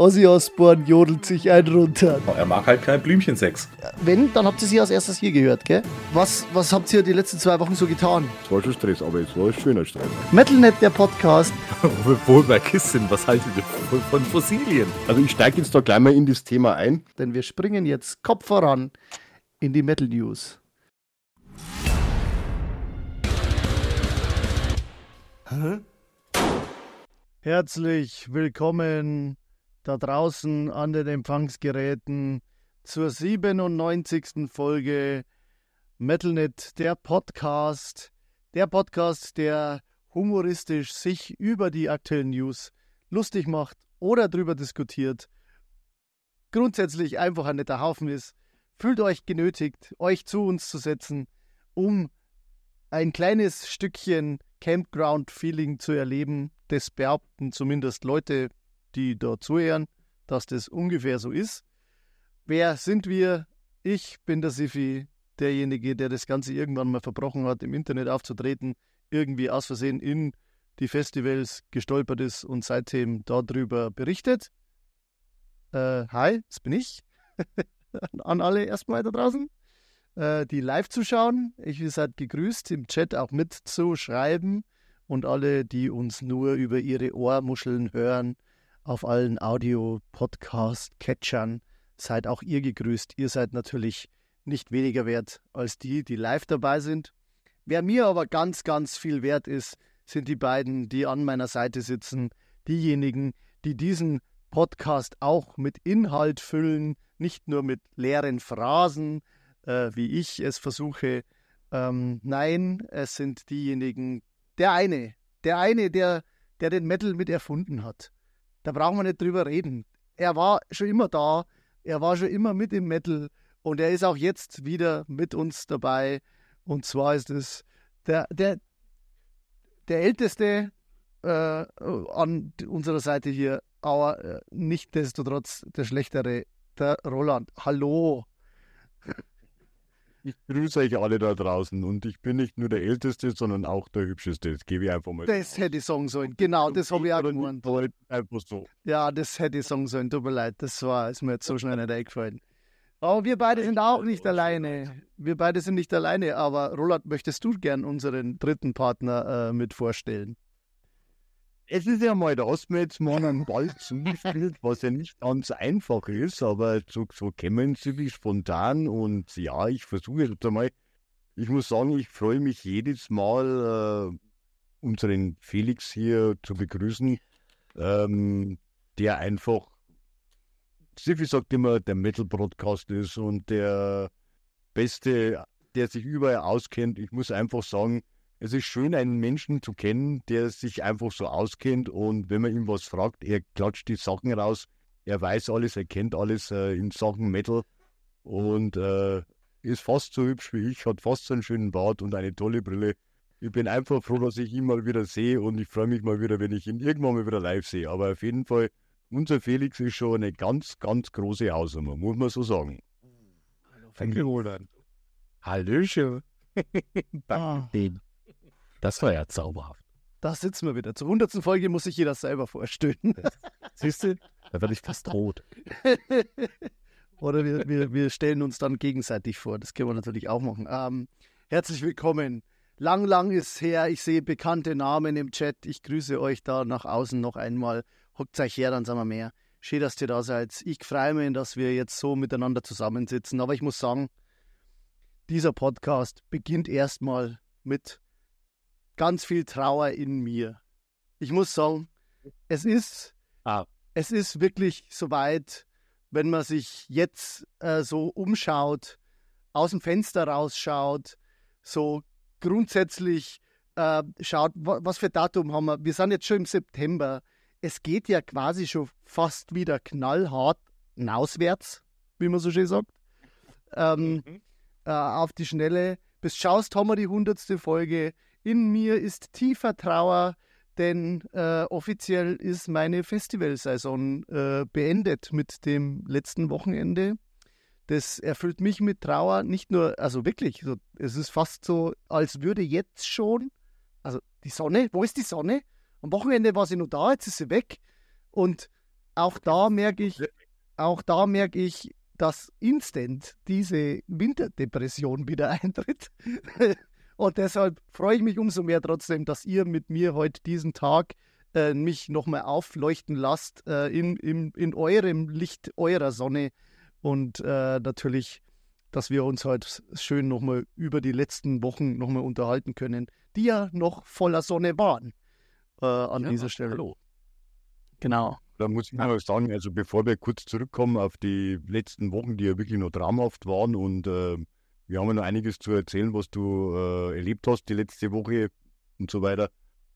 Ozzy Osbourne jodelt sich ein runter. Oh, er mag halt kein Blümchensex. Wenn, dann habt ihr sie als erstes hier gehört, gell? Was, was habt ihr die letzten zwei Wochen so getan? Es war schon Stress, aber es war ein schöner Stress. Metalnet, der Podcast. Obwohl bei Kissen, was haltet ihr von Fossilien? Also ich steige jetzt da gleich mal in das Thema ein. Denn wir springen jetzt Kopf voran in die Metal News. Hä? Herzlich willkommen da draußen an den Empfangsgeräten zur 97. Folge Metalnet, der Podcast, der Podcast, der humoristisch sich über die aktuellen News lustig macht oder drüber diskutiert. Grundsätzlich einfach ein netter Haufen ist. Fühlt euch genötigt, euch zu uns zu setzen, um ein kleines Stückchen Campground-Feeling zu erleben. Das behaupten zumindest Leute, die da zuhören, dass das ungefähr so ist. Wer sind wir? Ich bin der Sifi, derjenige, der das Ganze irgendwann mal verbrochen hat, im Internet aufzutreten, irgendwie aus Versehen in die Festivals gestolpert ist und seitdem darüber berichtet. Äh, hi, das bin ich. An alle erstmal da draußen, äh, die live zuschauen. Ich ihr seid gegrüßt, im Chat auch mitzuschreiben und alle, die uns nur über ihre Ohrmuscheln hören auf allen Audio-Podcast-Catchern. Seid auch ihr gegrüßt. Ihr seid natürlich nicht weniger wert als die, die live dabei sind. Wer mir aber ganz, ganz viel wert ist, sind die beiden, die an meiner Seite sitzen, diejenigen, die diesen Podcast auch mit Inhalt füllen, nicht nur mit leeren Phrasen, äh, wie ich es versuche. Ähm, nein, es sind diejenigen, der eine, der eine, der, der den Metal mit erfunden hat, da brauchen wir nicht drüber reden. Er war schon immer da, er war schon immer mit im Metal und er ist auch jetzt wieder mit uns dabei. Und zwar ist es der, der, der älteste äh, an unserer Seite hier, aber äh, nichtdestotrotz der schlechtere, der Roland. Hallo. Ich grüße euch alle da draußen und ich bin nicht nur der Älteste, sondern auch der Hübscheste. Das gebe ich einfach mal. Das hätte ich sagen sollen. Genau, das habe ich auch gemeint. Einfach so. Ja, das hätte ich sagen sollen. Tut mir leid, das war, ist mir jetzt so schnell nicht eingefallen. Aber wir beide sind auch nicht alleine. Wir beide sind nicht alleine, aber Roland, möchtest du gern unseren dritten Partner äh, mit vorstellen? es ist ja mal das, wir jetzt mal einen Ball zuspielt, was ja nicht ganz einfach ist, aber so, so kämen wie spontan und ja, ich versuche jetzt einmal. Ich muss sagen, ich freue mich jedes Mal, äh, unseren Felix hier zu begrüßen, ähm, der einfach, Sifi sagt immer, der Metal-Broadcast ist und der Beste, der sich überall auskennt. Ich muss einfach sagen, es ist schön, einen Menschen zu kennen, der sich einfach so auskennt und wenn man ihm was fragt, er klatscht die Sachen raus. Er weiß alles, er kennt alles äh, in Sachen Metal und äh, ist fast so hübsch wie ich, hat fast so einen schönen Bart und eine tolle Brille. Ich bin einfach froh, dass ich ihn mal wieder sehe und ich freue mich mal wieder, wenn ich ihn irgendwann mal wieder live sehe. Aber auf jeden Fall, unser Felix ist schon eine ganz, ganz große Hausnummer, muss man so sagen. Hallo, Roland. Hallöchen. Danke. Ah. Das war ja zauberhaft. Da sitzen wir wieder. Zur hundertsten Folge muss sich jeder selber vorstöhnen. Siehst du? Da werde ich fast rot. Oder wir, wir, wir, stellen uns dann gegenseitig vor. Das können wir natürlich auch machen. Ähm, herzlich willkommen. Lang, lang ist her. Ich sehe bekannte Namen im Chat. Ich grüße euch da nach außen noch einmal. Hockt euch her, dann sind wir mehr. Schön, dass ihr da seid. Ich freue mich, dass wir jetzt so miteinander zusammensitzen. Aber ich muss sagen, dieser Podcast beginnt erstmal mit ganz viel Trauer in mir. Ich muss sagen, es ist, ah. es ist wirklich soweit, wenn man sich jetzt äh, so umschaut, aus dem Fenster rausschaut, so grundsätzlich äh, schaut, was für Datum haben wir. Wir sind jetzt schon im September. Es geht ja quasi schon fast wieder knallhart nauswärts, wie man so schön sagt. Ähm, mhm. äh, auf die Schnelle. Bis schaust, haben wir die hundertste Folge in mir ist tiefer Trauer, denn äh, offiziell ist meine Festivalsaison äh, beendet mit dem letzten Wochenende. Das erfüllt mich mit Trauer, nicht nur, also wirklich, so, es ist fast so, als würde jetzt schon, also die Sonne, wo ist die Sonne? Am Wochenende war sie nur da, jetzt ist sie weg. Und auch da merke ich, auch da merke ich, dass instant diese Winterdepression wieder eintritt. Und deshalb freue ich mich umso mehr trotzdem, dass ihr mit mir heute diesen Tag äh, mich nochmal aufleuchten lasst äh, in, in, in eurem Licht, eurer Sonne. Und äh, natürlich, dass wir uns heute schön nochmal über die letzten Wochen nochmal unterhalten können, die ja noch voller Sonne waren äh, an ja, dieser Stelle. Hallo. Genau. Da muss ich mal sagen, also bevor wir kurz zurückkommen auf die letzten Wochen, die ja wirklich nur traumhaft waren und äh, wir haben ja noch einiges zu erzählen, was du äh, erlebt hast die letzte Woche und so weiter.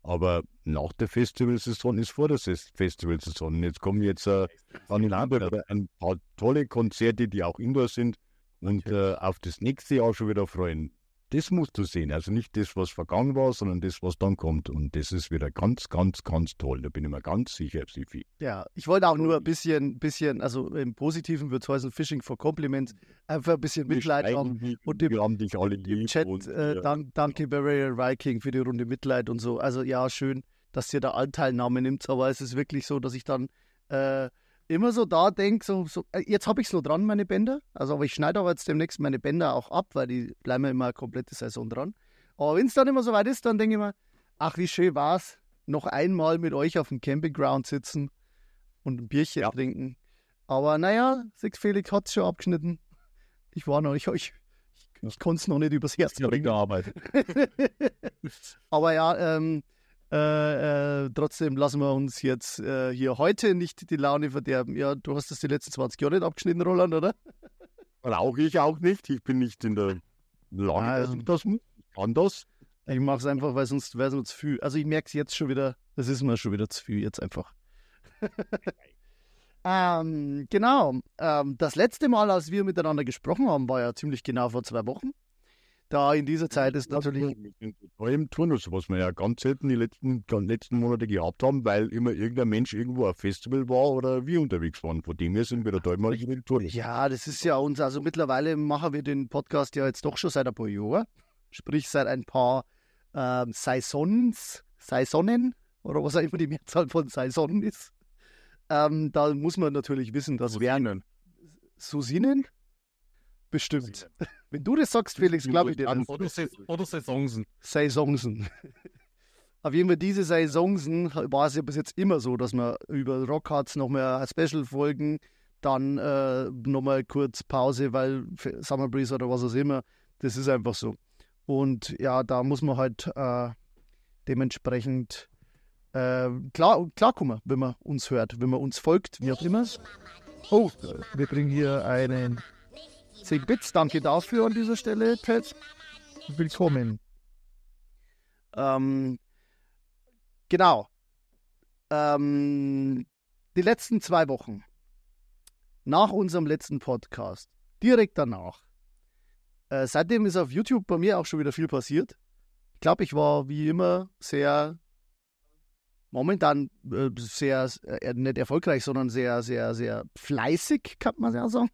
Aber nach der Festivalsaison ist vor der Festivalsaison. Jetzt kommen jetzt äh, an den Hamburg ein paar tolle Konzerte, die auch indoor sind und äh, auf das nächste Jahr schon wieder freuen. Das musst du sehen. Also nicht das, was vergangen war, sondern das, was dann kommt. Und das ist wieder ganz, ganz, ganz toll. Da bin ich mir ganz sicher, Sifi. Ja, ich wollte auch nur ein bisschen, bisschen also im Positiven wird es heißen, Fishing for Compliments, einfach ein bisschen Mitleid haben. Und im, wir haben dich alle im Chat, und, äh, ja. danke, danke Barrier Viking für die Runde Mitleid und so. Also ja, schön, dass ihr da Anteilnahme nimmt, aber es ist wirklich so, dass ich dann äh, immer so da denke, so, so, äh, jetzt habe ich es so dran, meine Bänder. Also, aber ich schneide aber jetzt demnächst meine Bänder auch ab, weil die bleiben ja immer eine komplette Saison dran. Aber wenn es dann immer so weit ist, dann denke ich mir, ach, wie schön war es, noch einmal mit euch auf dem Campingground sitzen und ein Bierchen ja. trinken. Aber naja, Six Felix hat es schon abgeschnitten. Ich war noch nicht, ich, ich, ich konnte es noch nicht übers Herz bringen. Arbeit. aber ja, ähm, äh, äh, trotzdem lassen wir uns jetzt äh, hier heute nicht die Laune verderben. Ja, du hast das die letzten 20 Jahre nicht abgeschnitten, Roland, oder? Brauche ich auch nicht. Ich bin nicht in der Laune. also, das kann das. Ich mache es einfach, weil sonst wäre es mir zu viel. Also ich merke es jetzt schon wieder, das ist mir schon wieder zu viel jetzt einfach. ähm, genau. Ähm, das letzte Mal, als wir miteinander gesprochen haben, war ja ziemlich genau vor zwei Wochen da in dieser Zeit ist natürlich. In neuem Turnus, was wir ja ganz selten die letzten, die letzten Monate gehabt haben, weil immer irgendein Mensch irgendwo auf Festival war oder wir unterwegs waren. Von dem her sind wir da dreimal in den Turnus. Ja, das ist ja uns. Also mittlerweile machen wir den Podcast ja jetzt doch schon seit ein paar Jahren. Sprich, seit ein paar ähm, Saisons, Saisonnen oder was auch immer die Mehrzahl von Saisonen ist. Ähm, da muss man natürlich wissen, dass Susinen. Susinen? Bestimmt. Susinen. Wenn du das sagst, Felix, glaube ich dir. das. Oder, oder Saisonsen. Saisonsen. Auf jeden Fall diese Saisonsen war es ja bis jetzt immer so, dass wir über Rockhards nochmal Special-Folgen, dann äh, nochmal kurz Pause, weil Summer Breeze oder was auch immer, das ist einfach so. Und ja, da muss man halt äh, dementsprechend äh, klar, klarkommen, wenn man uns hört, wenn man uns folgt, wie auch immer. Oh, wir bringen hier einen 10 Bits. Danke dafür an dieser Stelle, Ted. Willkommen. Ähm, genau. Ähm, die letzten zwei Wochen nach unserem letzten Podcast, direkt danach. Äh, seitdem ist auf YouTube bei mir auch schon wieder viel passiert. Ich glaube, ich war wie immer sehr momentan äh, sehr, äh, nicht erfolgreich, sondern sehr, sehr, sehr fleißig, kann man ja sagen.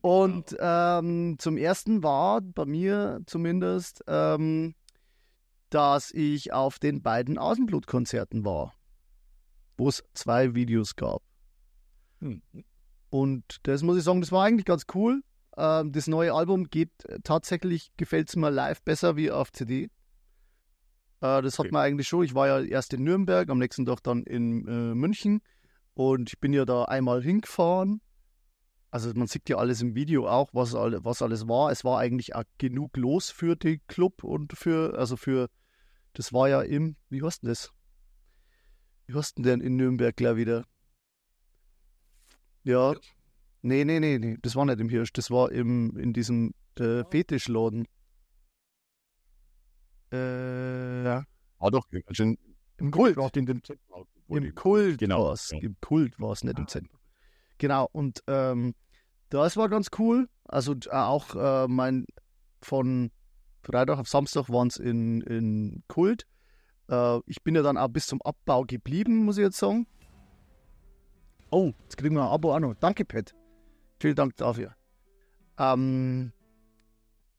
Und ähm, zum ersten war bei mir zumindest, ähm, dass ich auf den beiden Außenblutkonzerten war, wo es zwei Videos gab. Hm. Und das muss ich sagen, das war eigentlich ganz cool. Ähm, das neue Album geht äh, tatsächlich, gefällt es mir live besser wie auf CD. Äh, das hat man eigentlich schon. Ich war ja erst in Nürnberg, am nächsten Tag dann in äh, München. Und ich bin ja da einmal hingefahren also man sieht ja alles im Video auch, was, was alles war. Es war eigentlich auch genug los für den Club und für, also für, das war ja im, wie heißt denn das? Wie heißt denn denn in Nürnberg gleich wieder? Ja. Hirsch. Nee, nee, nee, nee, das war nicht im Hirsch, das war im, in diesem äh, Fetischladen. Äh, ja. War ah, doch, also im Kult. Im Zentrum, Im Kult genau. war's. Ja. Im Kult war es, nicht im ah. Zentrum. Genau, und ähm, das war ganz cool. Also äh, auch äh, mein von Freitag auf Samstag waren es in, in Kult. Äh, ich bin ja dann auch bis zum Abbau geblieben, muss ich jetzt sagen. Oh, jetzt kriegen wir ein Abo auch noch. Danke, Pat. Vielen Dank dafür. Ähm,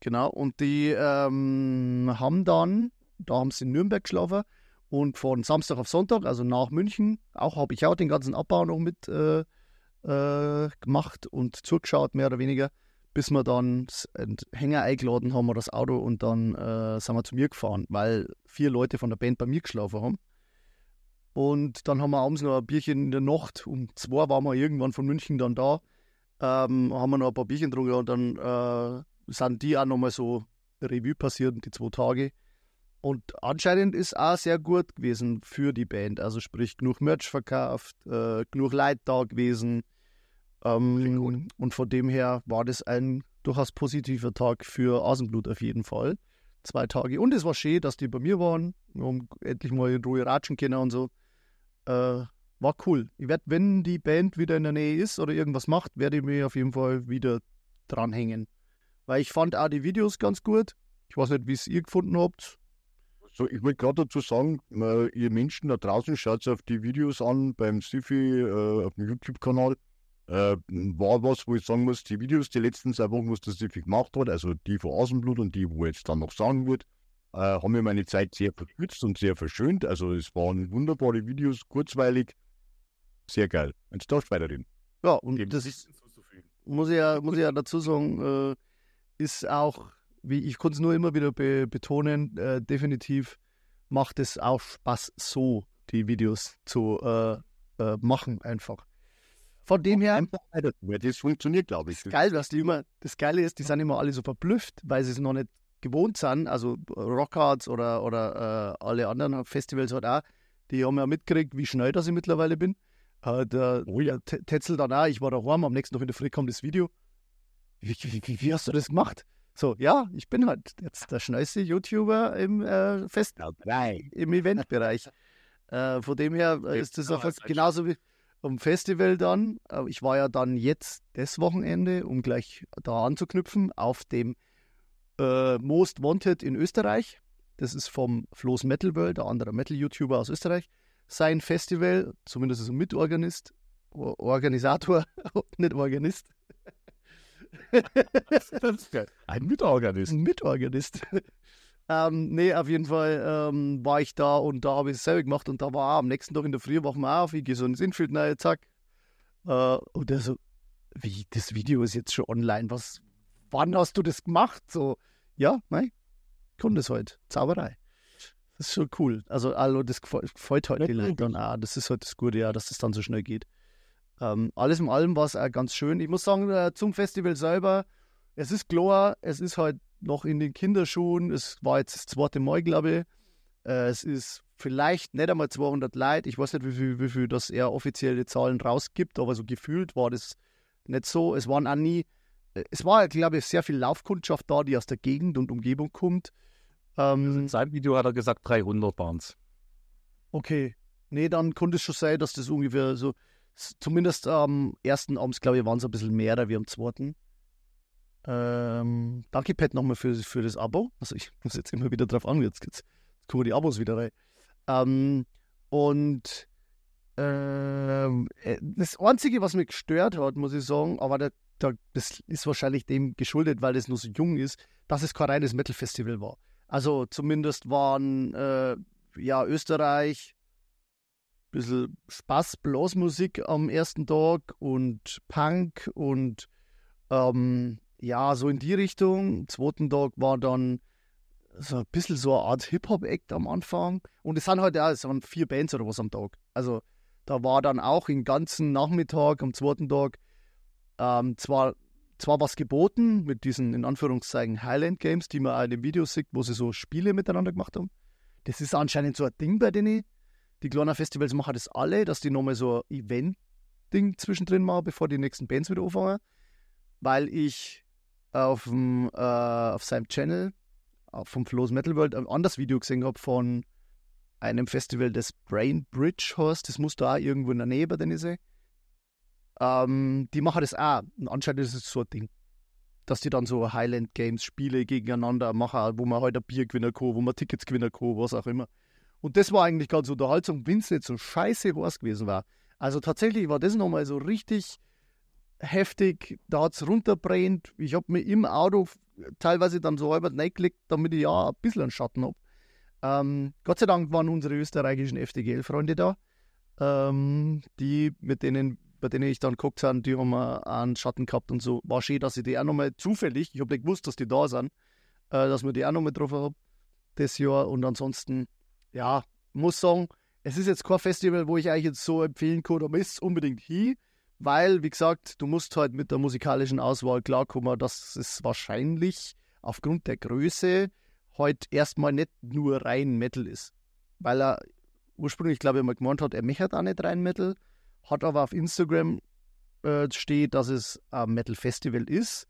genau, und die ähm, haben dann, da haben sie in Nürnberg geschlafen und von Samstag auf Sonntag, also nach München, auch habe ich auch den ganzen Abbau noch mit äh, äh, gemacht und zugeschaut, mehr oder weniger, bis wir dann einen Hänger eingeladen haben oder das Auto und dann äh, sind wir zu mir gefahren, weil vier Leute von der Band bei mir geschlafen haben. Und dann haben wir abends noch ein Bierchen in der Nacht. Um zwei waren wir irgendwann von München dann da. Ähm, haben wir noch ein paar Bierchen getrunken und dann äh, sind die auch nochmal so Revue passiert, die zwei Tage. Und anscheinend ist auch sehr gut gewesen für die Band. Also sprich, genug Merch verkauft, äh, genug Leute da gewesen. Ähm, und von dem her war das ein durchaus positiver Tag für Asenblut auf jeden Fall. Zwei Tage. Und es war schön, dass die bei mir waren. Wir haben endlich mal in Ruhe ratschen können und so. Äh, war cool. Ich werde, wenn die Band wieder in der Nähe ist oder irgendwas macht, werde ich mich auf jeden Fall wieder dranhängen. Weil ich fand auch die Videos ganz gut. Ich weiß nicht, wie es ihr gefunden habt so, ich wollte gerade dazu sagen, äh, ihr Menschen da draußen, schaut auf die Videos an beim Sifi äh, auf dem YouTube-Kanal. Äh, war was, wo ich sagen muss, die Videos, die letzten zwei Wochen, was der Sifi gemacht hat, also die von Asenblut und die, wo jetzt dann noch sagen wird, äh, haben mir meine Zeit sehr verkürzt und sehr verschönt. Also es waren wunderbare Videos, kurzweilig, sehr geil. Jetzt darfst du weiterreden. Ja, und Eben. das ist, muss ich ja, muss ich ja dazu sagen, äh, ist auch wie ich konnte es nur immer wieder be betonen, äh, definitiv macht es auch Spaß, so die Videos zu äh, äh, machen einfach. Von dem her. Das funktioniert, glaube ich. Das, geil, was die immer, das Geile ist, die sind immer alle so verblüfft, weil sie es noch nicht gewohnt sind. Also äh, Rockhards oder, oder äh, alle anderen Festivals halt auch. Die haben ja mitgekriegt, wie schnell das ich mittlerweile bin. Äh, der oh ja. Tetzel dann auch, ich war daheim, am nächsten Tag in der Früh kam das Video. Wie, wie, wie, wie hast du das gemacht? So, ja, ich bin halt jetzt der schnellste YouTuber im äh, Fest, genau, im Eventbereich. äh, von dem her äh, ist das auch halt genauso wie am Festival dann. Äh, ich war ja dann jetzt das Wochenende, um gleich da anzuknüpfen, auf dem äh, Most Wanted in Österreich. Das ist vom Flo's Metal World, der andere Metal-YouTuber aus Österreich. Sein Festival, zumindest ist er Mitorganist, Organisator, nicht Organist. Ein Mitorganist. Ein Mitorganist. Ähm, nee, auf jeden Fall ähm, war ich da und da habe ich selber gemacht und da war am nächsten Tag in der Früh, wachen wir auf, ich gehe so ins Infield rein, zack. Äh, und er so, wie, das Video ist jetzt schon online, was, wann hast du das gemacht? So, ja, nein, konnte es heute, Zauberei. Das ist schon cool. Also, also das gefällt, heute halt den Leuten auch. Das ist halt das Gute, ja, dass das dann so schnell geht. Ähm, alles in allem war es auch ganz schön. Ich muss sagen, äh, zum Festival selber, es ist klar, es ist halt noch in den Kinderschuhen. Es war jetzt das zweite Mal, glaube ich. Äh, es ist vielleicht nicht einmal 200 Leute. Ich weiß nicht, wie viel, wie viel das er offizielle Zahlen rausgibt, aber so gefühlt war das nicht so. Es waren auch nie, äh, es war, halt, glaube ich, sehr viel Laufkundschaft da, die aus der Gegend und Umgebung kommt. Ähm, also in seinem Video hat er gesagt 300 waren es. Okay. Nee, dann konnte es schon sein, dass das ungefähr so, zumindest am ersten Abend, glaube ich, waren es ein bisschen mehr, wie am zweiten. Ähm, danke, Pat, nochmal für, für das Abo. Also, ich muss jetzt immer wieder drauf an, jetzt, jetzt kommen die Abos wieder rein. Ähm, und ähm, äh, das Einzige, was mich gestört hat, muss ich sagen, aber da, da, das ist wahrscheinlich dem geschuldet, weil das nur so jung ist, dass es kein reines Metal-Festival war. Also zumindest waren äh, ja Österreich, bisschen Spaß, Blasmusik am ersten Tag und Punk und ähm, ja, so in die Richtung. Am zweiten Tag war dann so ein bisschen so eine Art Hip-Hop-Act am Anfang. Und es sind halt auch, es waren vier Bands oder was am Tag. Also da war dann auch den ganzen Nachmittag, am zweiten Tag, ähm, zwar, zwar was geboten mit diesen, in Anführungszeichen, Highland Games, die man auch in dem Video sieht, wo sie so Spiele miteinander gemacht haben. Das ist anscheinend so ein Ding bei denen die kleinen Festivals machen das alle, dass die nochmal so ein Event-Ding zwischendrin machen, bevor die nächsten Bands wieder anfangen. Weil ich auf, dem, äh, auf seinem Channel äh, vom Flo's Metal World ein anderes Video gesehen habe von einem Festival, das Brain Bridge heißt. Das muss da auch irgendwo in der Nähe bei denen ist. Ähm, die machen das auch. Und anscheinend ist es so ein Ding. Dass die dann so Highland Games Spiele gegeneinander machen, wo man halt ein Bier gewinnen kann, wo man Tickets gewinnen kann, was auch immer. Und das war eigentlich ganz Unterhaltung, wenn es nicht so scheiße heiß gewesen war. Also tatsächlich war das nochmal so richtig heftig, da hat es runterbrennt. Ich habe mir im Auto teilweise dann so halb reingelegt, damit ich ja ein bisschen einen Schatten habe. Ähm, Gott sei Dank waren unsere österreichischen FDGL-Freunde da, ähm, die, mit denen, bei denen ich dann geguckt habe, die haben einen Schatten gehabt und so. War schön, dass ich die auch nochmal zufällig, ich habe nicht gewusst, dass die da sind, äh, dass wir die auch nochmal drauf haben das Jahr. Und ansonsten ja, muss sagen, es ist jetzt kein Festival, wo ich eigentlich jetzt so empfehlen kann, da ist unbedingt hier, weil, wie gesagt, du musst halt mit der musikalischen Auswahl klarkommen, dass es wahrscheinlich aufgrund der Größe halt erstmal nicht nur rein Metal ist. Weil er ursprünglich, glaube ich, mal gemeint hat, er mechert auch nicht rein Metal, hat aber auf Instagram äh, steht, dass es ein Metal-Festival ist.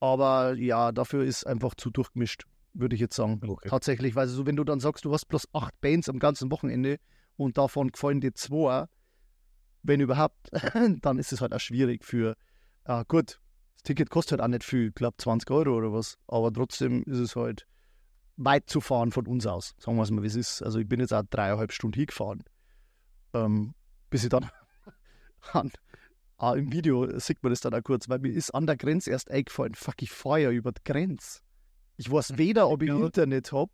Aber ja, dafür ist einfach zu durchgemischt würde ich jetzt sagen. Okay. Tatsächlich, weil so, wenn du dann sagst, du hast bloß acht Bands am ganzen Wochenende und davon gefallen dir zwei, wenn überhaupt, dann ist es halt auch schwierig für, ah, gut, das Ticket kostet halt auch nicht viel, ich glaube 20 Euro oder was, aber trotzdem ist es halt weit zu fahren von uns aus, sagen wir es mal, wie es ist. Also ich bin jetzt auch dreieinhalb Stunden hingefahren, ähm, bis ich dann an, ah, im Video sieht man das dann auch kurz, weil mir ist an der Grenze erst eingefallen, fuck, ich fahre ja über die Grenze. Ich weiß weder, ob ich ja. Internet habe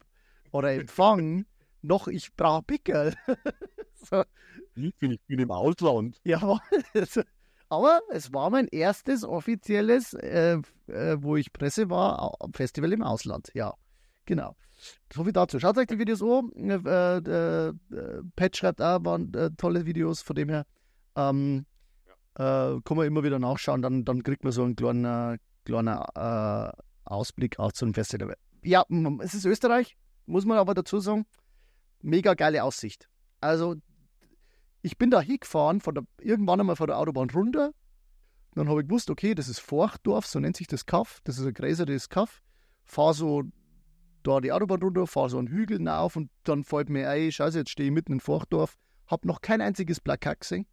oder Empfang, noch ich brauche Pickel. so. Ich bin, ich bin im Ausland. Ja, aber es war mein erstes offizielles, äh, äh, wo ich Presse war, Festival im Ausland. Ja, genau. So viel dazu. Schaut euch die Videos an. Äh, äh, äh Pat schreibt auch, waren äh, tolle Videos, von dem her ähm, kann man immer wieder nachschauen. Dann, dann kriegt man so einen kleinen, kleinen Ausblick auch zum Festival. Ja, es ist Österreich, muss man aber dazu sagen. Mega geile Aussicht. Also, ich bin da hingefahren, von der, irgendwann einmal von der Autobahn runter. Dann habe ich gewusst, okay, das ist Forchdorf, so nennt sich das Kaff. Das ist ein gräserliches Kaff. Fahre so da die Autobahn runter, fahre so einen Hügel auf und dann fällt mir ein, scheiße, jetzt stehe ich mitten in Forchdorf. Habe noch kein einziges Plakat gesehen,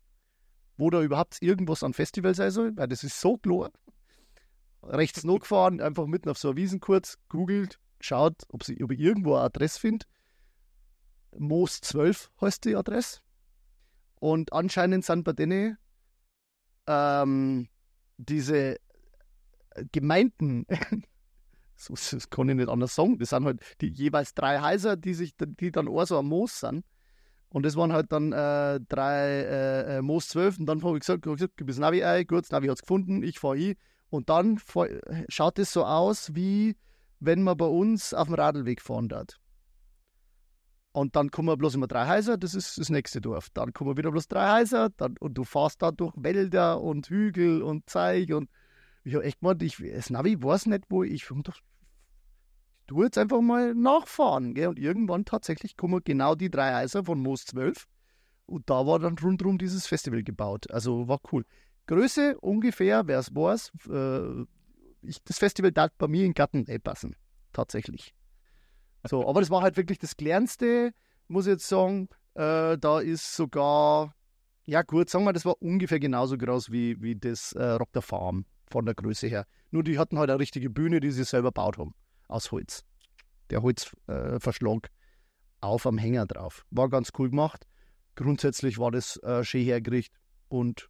wo da überhaupt irgendwas an Festival sein soll, weil das ist so klar rechts noch gefahren, einfach mitten auf so einer Wiesen kurz, googelt, schaut, ob, sie, ob ich irgendwo eine Adresse finde. Moos 12 heißt die Adresse. Und anscheinend sind bei denen ähm, diese Gemeinden, so, das kann ich nicht anders sagen, das sind halt die jeweils drei Häuser, die, sich, die dann auch so am Moos sind. Und das waren halt dann äh, drei äh, äh Moos 12. Und dann habe ich gesagt, gib gesagt, du Navi ein, gut, das Navi hat es gefunden, ich fahre hin. Und dann schaut es so aus, wie wenn man bei uns auf dem Radlweg fahren hat. Und dann kommen bloß immer drei Häuser, das ist das nächste Dorf. Dann kommen wieder bloß drei Häuser dann, und du fährst da durch Wälder und Hügel und Zeig. Und ich habe echt gemeint, ich, das Navi weiß nicht, wo ich. Und doch, ich tue jetzt einfach mal nachfahren. Gell? Und irgendwann tatsächlich kommen genau die drei Häuser von Moos 12. Und da war dann rundherum dieses Festival gebaut. Also war cool. Größe ungefähr, wer es war, äh, das Festival darf bei mir in den Garten passen, tatsächlich. So, aber das war halt wirklich das Kleinste, muss ich jetzt sagen. Äh, da ist sogar, ja gut, sagen wir, das war ungefähr genauso groß wie, wie das äh, Rock der Farm von der Größe her. Nur die hatten halt eine richtige Bühne, die sie selber gebaut haben, aus Holz. Der Holzverschlag äh, auf am Hänger drauf. War ganz cool gemacht. Grundsätzlich war das äh, schön hergerichtet und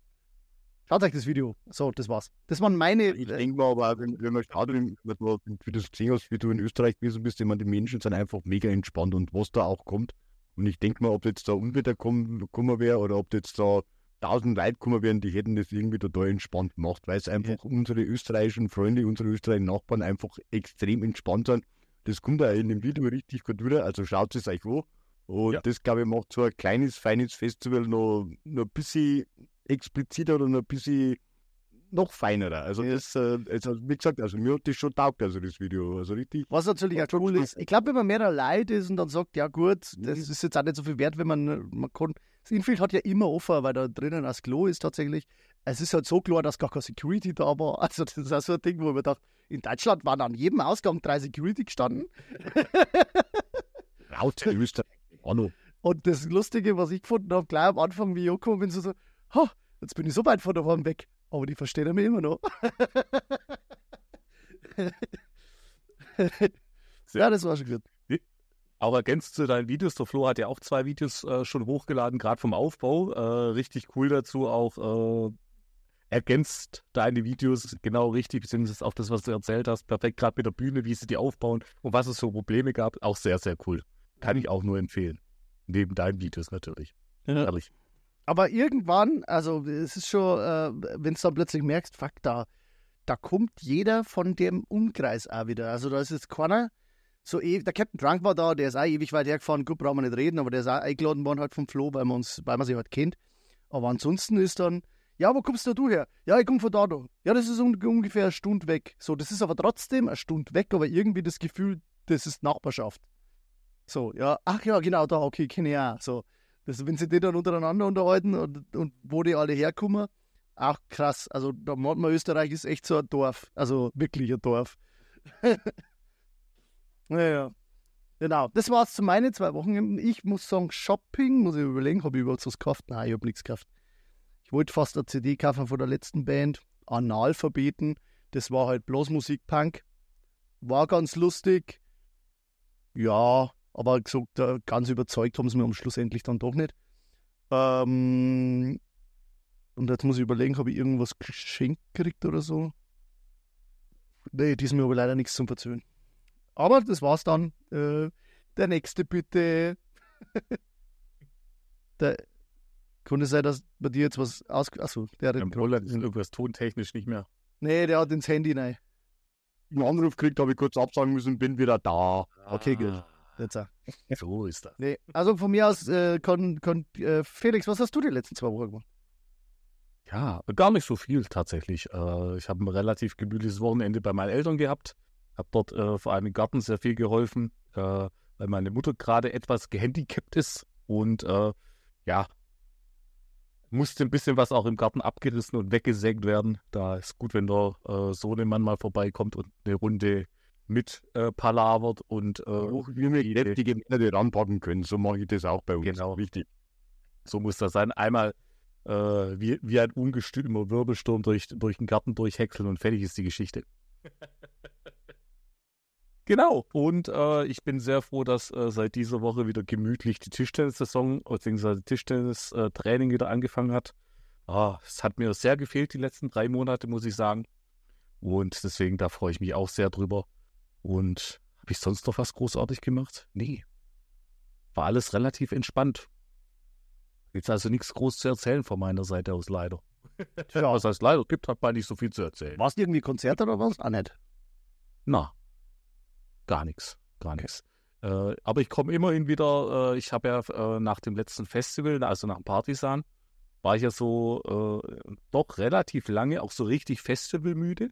Schaut euch das Video. So, das war's. Das waren meine. Ich denke mal, aber wenn, wenn man schaut, wie du es gesehen hast, wie du in Österreich gewesen bist, ich meine, die Menschen sind einfach mega entspannt und was da auch kommt. Und ich denke mal, ob jetzt da Unwetter gekommen wäre oder ob jetzt da tausend Leute gekommen wären, die hätten das irgendwie total entspannt gemacht, weil es einfach ja. unsere österreichischen Freunde, unsere österreichischen Nachbarn einfach extrem entspannt sind. Das kommt da in dem Video richtig gut wieder, also schaut es euch an. Und ja. das, glaube ich, macht so ein kleines, feines Festival noch, noch ein bisschen expliziter und ein bisschen noch feinerer. Also, ja. das, äh, also wie gesagt, also mir hat das schon taugt, also das Video. Also richtig. Was natürlich auch cool ist, ich glaube, wenn man mehr Leute ist und dann sagt, ja gut, das ist jetzt auch nicht so viel wert, wenn man, man kann. Das Infield hat ja immer offen, weil da drinnen das Klo ist tatsächlich. Es ist halt so klar, dass gar keine Security da war. Also das ist auch so ein Ding, wo ich mir dachte, in Deutschland waren an jedem Ausgang drei Security gestanden. Raute Österreich. Anno. Und das Lustige, was ich gefunden habe, gleich am Anfang, wie ich angekommen bin, so, so jetzt bin ich so weit von der Wand weg, aber die verstehen mich immer noch. ja, das war schon gut. Auch ergänzt zu deinen Videos, der Flo hat ja auch zwei Videos äh, schon hochgeladen, gerade vom Aufbau. Äh, richtig cool dazu auch. Äh, ergänzt deine Videos genau richtig, beziehungsweise auch das, was du erzählt hast, perfekt, gerade mit der Bühne, wie sie die aufbauen und was es so Probleme gab. Auch sehr, sehr cool. Kann ich auch nur empfehlen. Neben deinen Videos natürlich. Ja. Ehrlich. Aber irgendwann, also es ist schon, äh, wenn du dann plötzlich merkst, fuck, da, da kommt jeder von dem Umkreis auch wieder. Also da ist jetzt keiner, so ewig. der Captain Drunk war da, der ist auch ewig weit hergefahren, gut, brauchen wir nicht reden, aber der ist auch eingeladen worden halt vom Flo, weil man, uns, weil man sich halt kennt. Aber ansonsten ist dann, ja, wo kommst du her? Ja, ich komme von da, da. Ja, das ist un ungefähr eine Stunde weg. So, das ist aber trotzdem eine Stunde weg, aber irgendwie das Gefühl, das ist Nachbarschaft. So, ja, ach ja, genau da, okay, kenne ich auch. So, das, wenn sie die dann untereinander unterhalten und, und wo die alle herkommen, auch krass. Also da meint man, Österreich ist echt so ein Dorf. Also wirklich ein Dorf. naja. Genau, das war es zu meinen zwei Wochenenden. Ich muss sagen, Shopping, muss ich überlegen, habe ich überhaupt was gekauft? Nein, ich habe nichts gekauft. Ich wollte fast eine CD kaufen von der letzten Band, Analphabeten. Das war halt bloß Musikpunk. War ganz lustig. Ja, aber gesagt, äh, ganz überzeugt haben sie mir am Schluss endlich dann doch nicht. Ähm, und jetzt muss ich überlegen, habe ich irgendwas geschenkt gekriegt oder so? Nee, diesmal habe ich leider nichts zum Verzögern. Aber das war's dann. Äh, der nächste bitte. der, könnte sein, dass bei dir jetzt was aus. Achso, der hat den Roller. Irgendwas tontechnisch nicht mehr. Nee, der hat ins Handy rein. Einen Anruf gekriegt, habe ich kurz absagen müssen, bin wieder da. Okay, gut. Blitzer. So ist das. Nee, also von mir aus, äh, kon, kon, äh, Felix, was hast du die letzten zwei Wochen gemacht? Ja, gar nicht so viel tatsächlich. Äh, ich habe ein relativ gemütliches Wochenende bei meinen Eltern gehabt. Habe dort äh, vor allem im Garten sehr viel geholfen, äh, weil meine Mutter gerade etwas gehandicapt ist und äh, ja, musste ein bisschen was auch im Garten abgerissen und weggesägt werden. Da ist gut, wenn der Sohnemann mal vorbeikommt und eine Runde mit äh, palavert und äh, wie wir die, Männer, die anpacken können. So mache ich das auch bei uns. Genau, richtig. So muss das sein. Einmal äh, wie, wie ein ungestümer Wirbelsturm durch, durch den Garten durchhäckseln und fertig ist die Geschichte. genau. Und äh, ich bin sehr froh, dass äh, seit dieser Woche wieder gemütlich die Tischtennissaison bzw. Tischtennistraining wieder angefangen hat. Ah, es hat mir sehr gefehlt die letzten drei Monate, muss ich sagen. Und deswegen, da freue ich mich auch sehr drüber. Und habe ich sonst noch was großartig gemacht? Nee. War alles relativ entspannt. Jetzt also nichts groß zu erzählen von meiner Seite aus, leider. ja, was heißt leider? Gibt halt mal nicht so viel zu erzählen. War es irgendwie Konzert oder was? Ah, nicht. Na, gar nichts. Gar nichts. Okay. Äh, aber ich komme immerhin wieder. Äh, ich habe ja äh, nach dem letzten Festival, also nach dem Partisan, war ich ja so äh, doch relativ lange auch so richtig festivalmüde.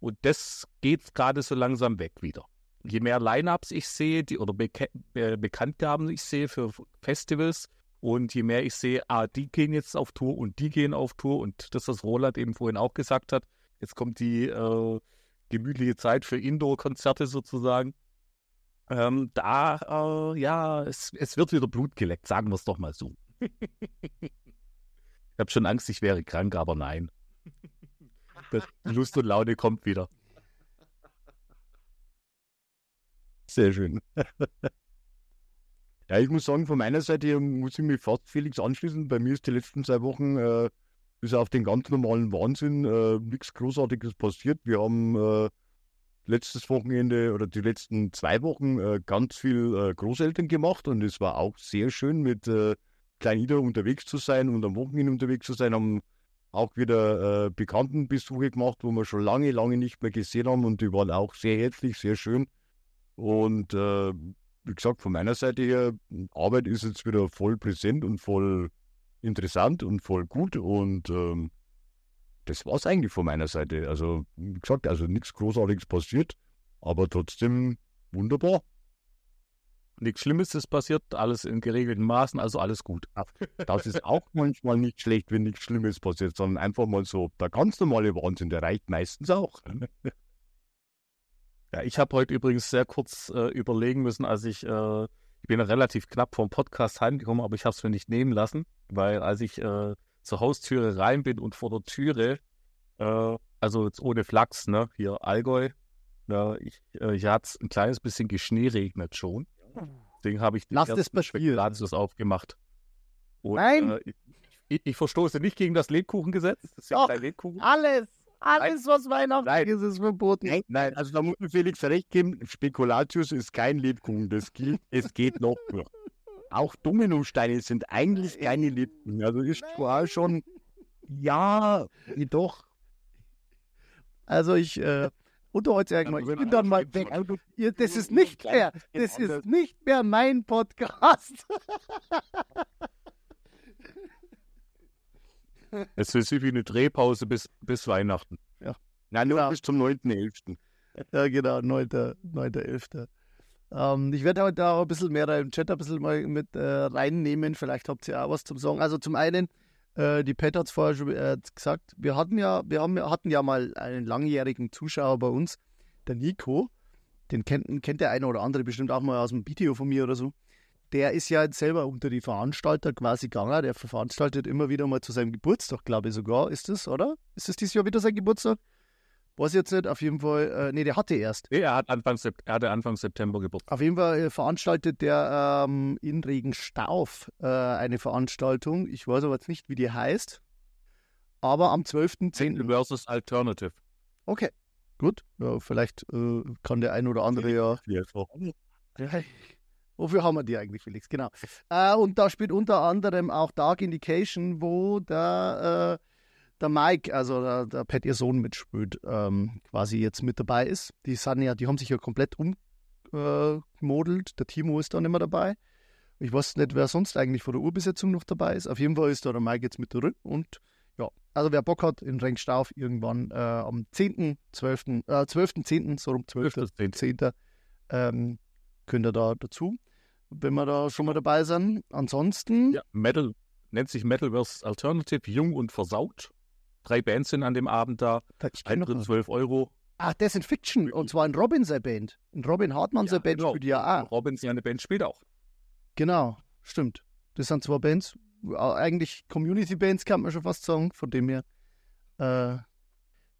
Und das geht gerade so langsam weg wieder. Je mehr Lineups ich sehe die, oder Be äh, Bekanntgaben ich sehe für Festivals und je mehr ich sehe, ah, die gehen jetzt auf Tour und die gehen auf Tour und das, was Roland eben vorhin auch gesagt hat, jetzt kommt die äh, gemütliche Zeit für Indoor-Konzerte sozusagen. Ähm, da, äh, ja, es, es wird wieder Blut geleckt, sagen wir es doch mal so. ich habe schon Angst, ich wäre krank, aber nein. Das Lust und Laune kommt wieder. Sehr schön. Ja, ich muss sagen, von meiner Seite muss ich mich fast Felix anschließen. Bei mir ist die letzten zwei Wochen äh, bis auf den ganz normalen Wahnsinn äh, nichts Großartiges passiert. Wir haben äh, letztes Wochenende oder die letzten zwei Wochen äh, ganz viel äh, Großeltern gemacht und es war auch sehr schön, mit äh, Kleinida unterwegs zu sein und am Wochenende unterwegs zu sein. Haben auch wieder äh, Bekanntenbesuche gemacht, wo wir schon lange, lange nicht mehr gesehen haben und die waren auch sehr herzlich, sehr schön. Und äh, wie gesagt, von meiner Seite her, Arbeit ist jetzt wieder voll präsent und voll interessant und voll gut und ähm, das es eigentlich von meiner Seite. Also, wie gesagt, also nichts Großartiges passiert, aber trotzdem wunderbar nichts Schlimmes ist passiert, alles in geregelten Maßen, also alles gut. Das ist auch manchmal nicht schlecht, wenn nichts Schlimmes passiert, sondern einfach mal so der ganz normale Wahnsinn, der reicht meistens auch. Ja, ich habe heute übrigens sehr kurz äh, überlegen müssen, als ich, äh, ich bin ja relativ knapp vom Podcast heimgekommen, aber ich habe es mir nicht nehmen lassen, weil als ich äh, zur Haustüre rein bin und vor der Türe, äh, also jetzt ohne Flachs, ne, hier Allgäu, ja, ne, ich, äh, hier hat es ein kleines bisschen geschneeregnet schon. Deswegen habe ich den Lass ersten Spekulatius aufgemacht. Und, Nein! Äh, ich, ich, verstoße nicht gegen das Lebkuchengesetz. Das ist Doch, Lebkuchen. Alles! Alles, nein. was weihnachtlich ist, ist verboten. Nein, nein, also da muss mir Felix recht geben, Spekulatius ist kein Lebkuchen, das gilt, es geht noch. Auch Dominosteine sind eigentlich keine Lebkuchen, also ist nein. schon, ja, jedoch. Also ich, äh, unterhalten, sag ich bin dann mal weg. Also, ihr, das ist nicht mehr, das ist nicht mehr mein Podcast. Es ist wie eine Drehpause bis, bis Weihnachten. Ja. Na, nur genau. bis zum 9.11. Ja, genau, 9.11. Ähm, ich werde heute auch ein bisschen mehr da im Chat ein bisschen mal mit äh, reinnehmen. Vielleicht habt ihr auch was zum Sagen. Also zum einen, äh, die Pat hat es vorher schon äh, gesagt. Wir hatten ja, wir haben, hatten ja mal einen langjährigen Zuschauer bei uns, der Nico. Den kennt, kennt der eine oder andere bestimmt auch mal aus dem Video von mir oder so. Der ist ja jetzt selber unter die Veranstalter quasi gegangen. Der veranstaltet immer wieder mal zu seinem Geburtstag, glaube ich sogar. Ist das, oder? Ist das dieses Jahr wieder sein Geburtstag? Weiß jetzt nicht, auf jeden Fall, äh, nee, der hatte erst. Nee, er, hat Anfang, er hatte Anfang September geboren. Auf jeden Fall äh, veranstaltet der ähm, in Regenstauf äh, eine Veranstaltung. Ich weiß aber jetzt nicht, wie die heißt. Aber am 12.10. versus Alternative. Okay, gut. Ja, vielleicht äh, kann der ein oder andere ja. ja. Wofür haben wir die eigentlich, Felix? Genau. Äh, und da spielt unter anderem auch Dark Indication, wo der äh, der Mike, also der, der Pat, ihr Sohn, mitspielt, ähm, quasi jetzt mit dabei ist. Die Sanja, die haben sich ja komplett umgemodelt. Äh, der Timo ist da nicht mehr dabei. Ich weiß nicht, wer sonst eigentlich vor der Urbesetzung noch dabei ist. Auf jeden Fall ist da der Mike jetzt mit drin. Und ja, also wer Bock hat, in Rengstauf irgendwann äh, am 10., 12., äh, 12., 10., so um 12., 10. 10. Ähm, könnt ihr da dazu, wenn wir da schon mal dabei sind. Ansonsten. Ja, Metal nennt sich Metal vs. Alternative, jung und versaut. Drei Bands sind an dem Abend da. Eintritt halt 12 Euro. Ach, das sind Fiction. Und zwar in Robins Band. In Robin Hartmanns ja, Band genau. spielt ja auch. Robins ja eine Band spielt auch. Genau, stimmt. Das sind zwei Bands. Eigentlich Community-Bands, kann man schon fast sagen. Von dem her. Äh,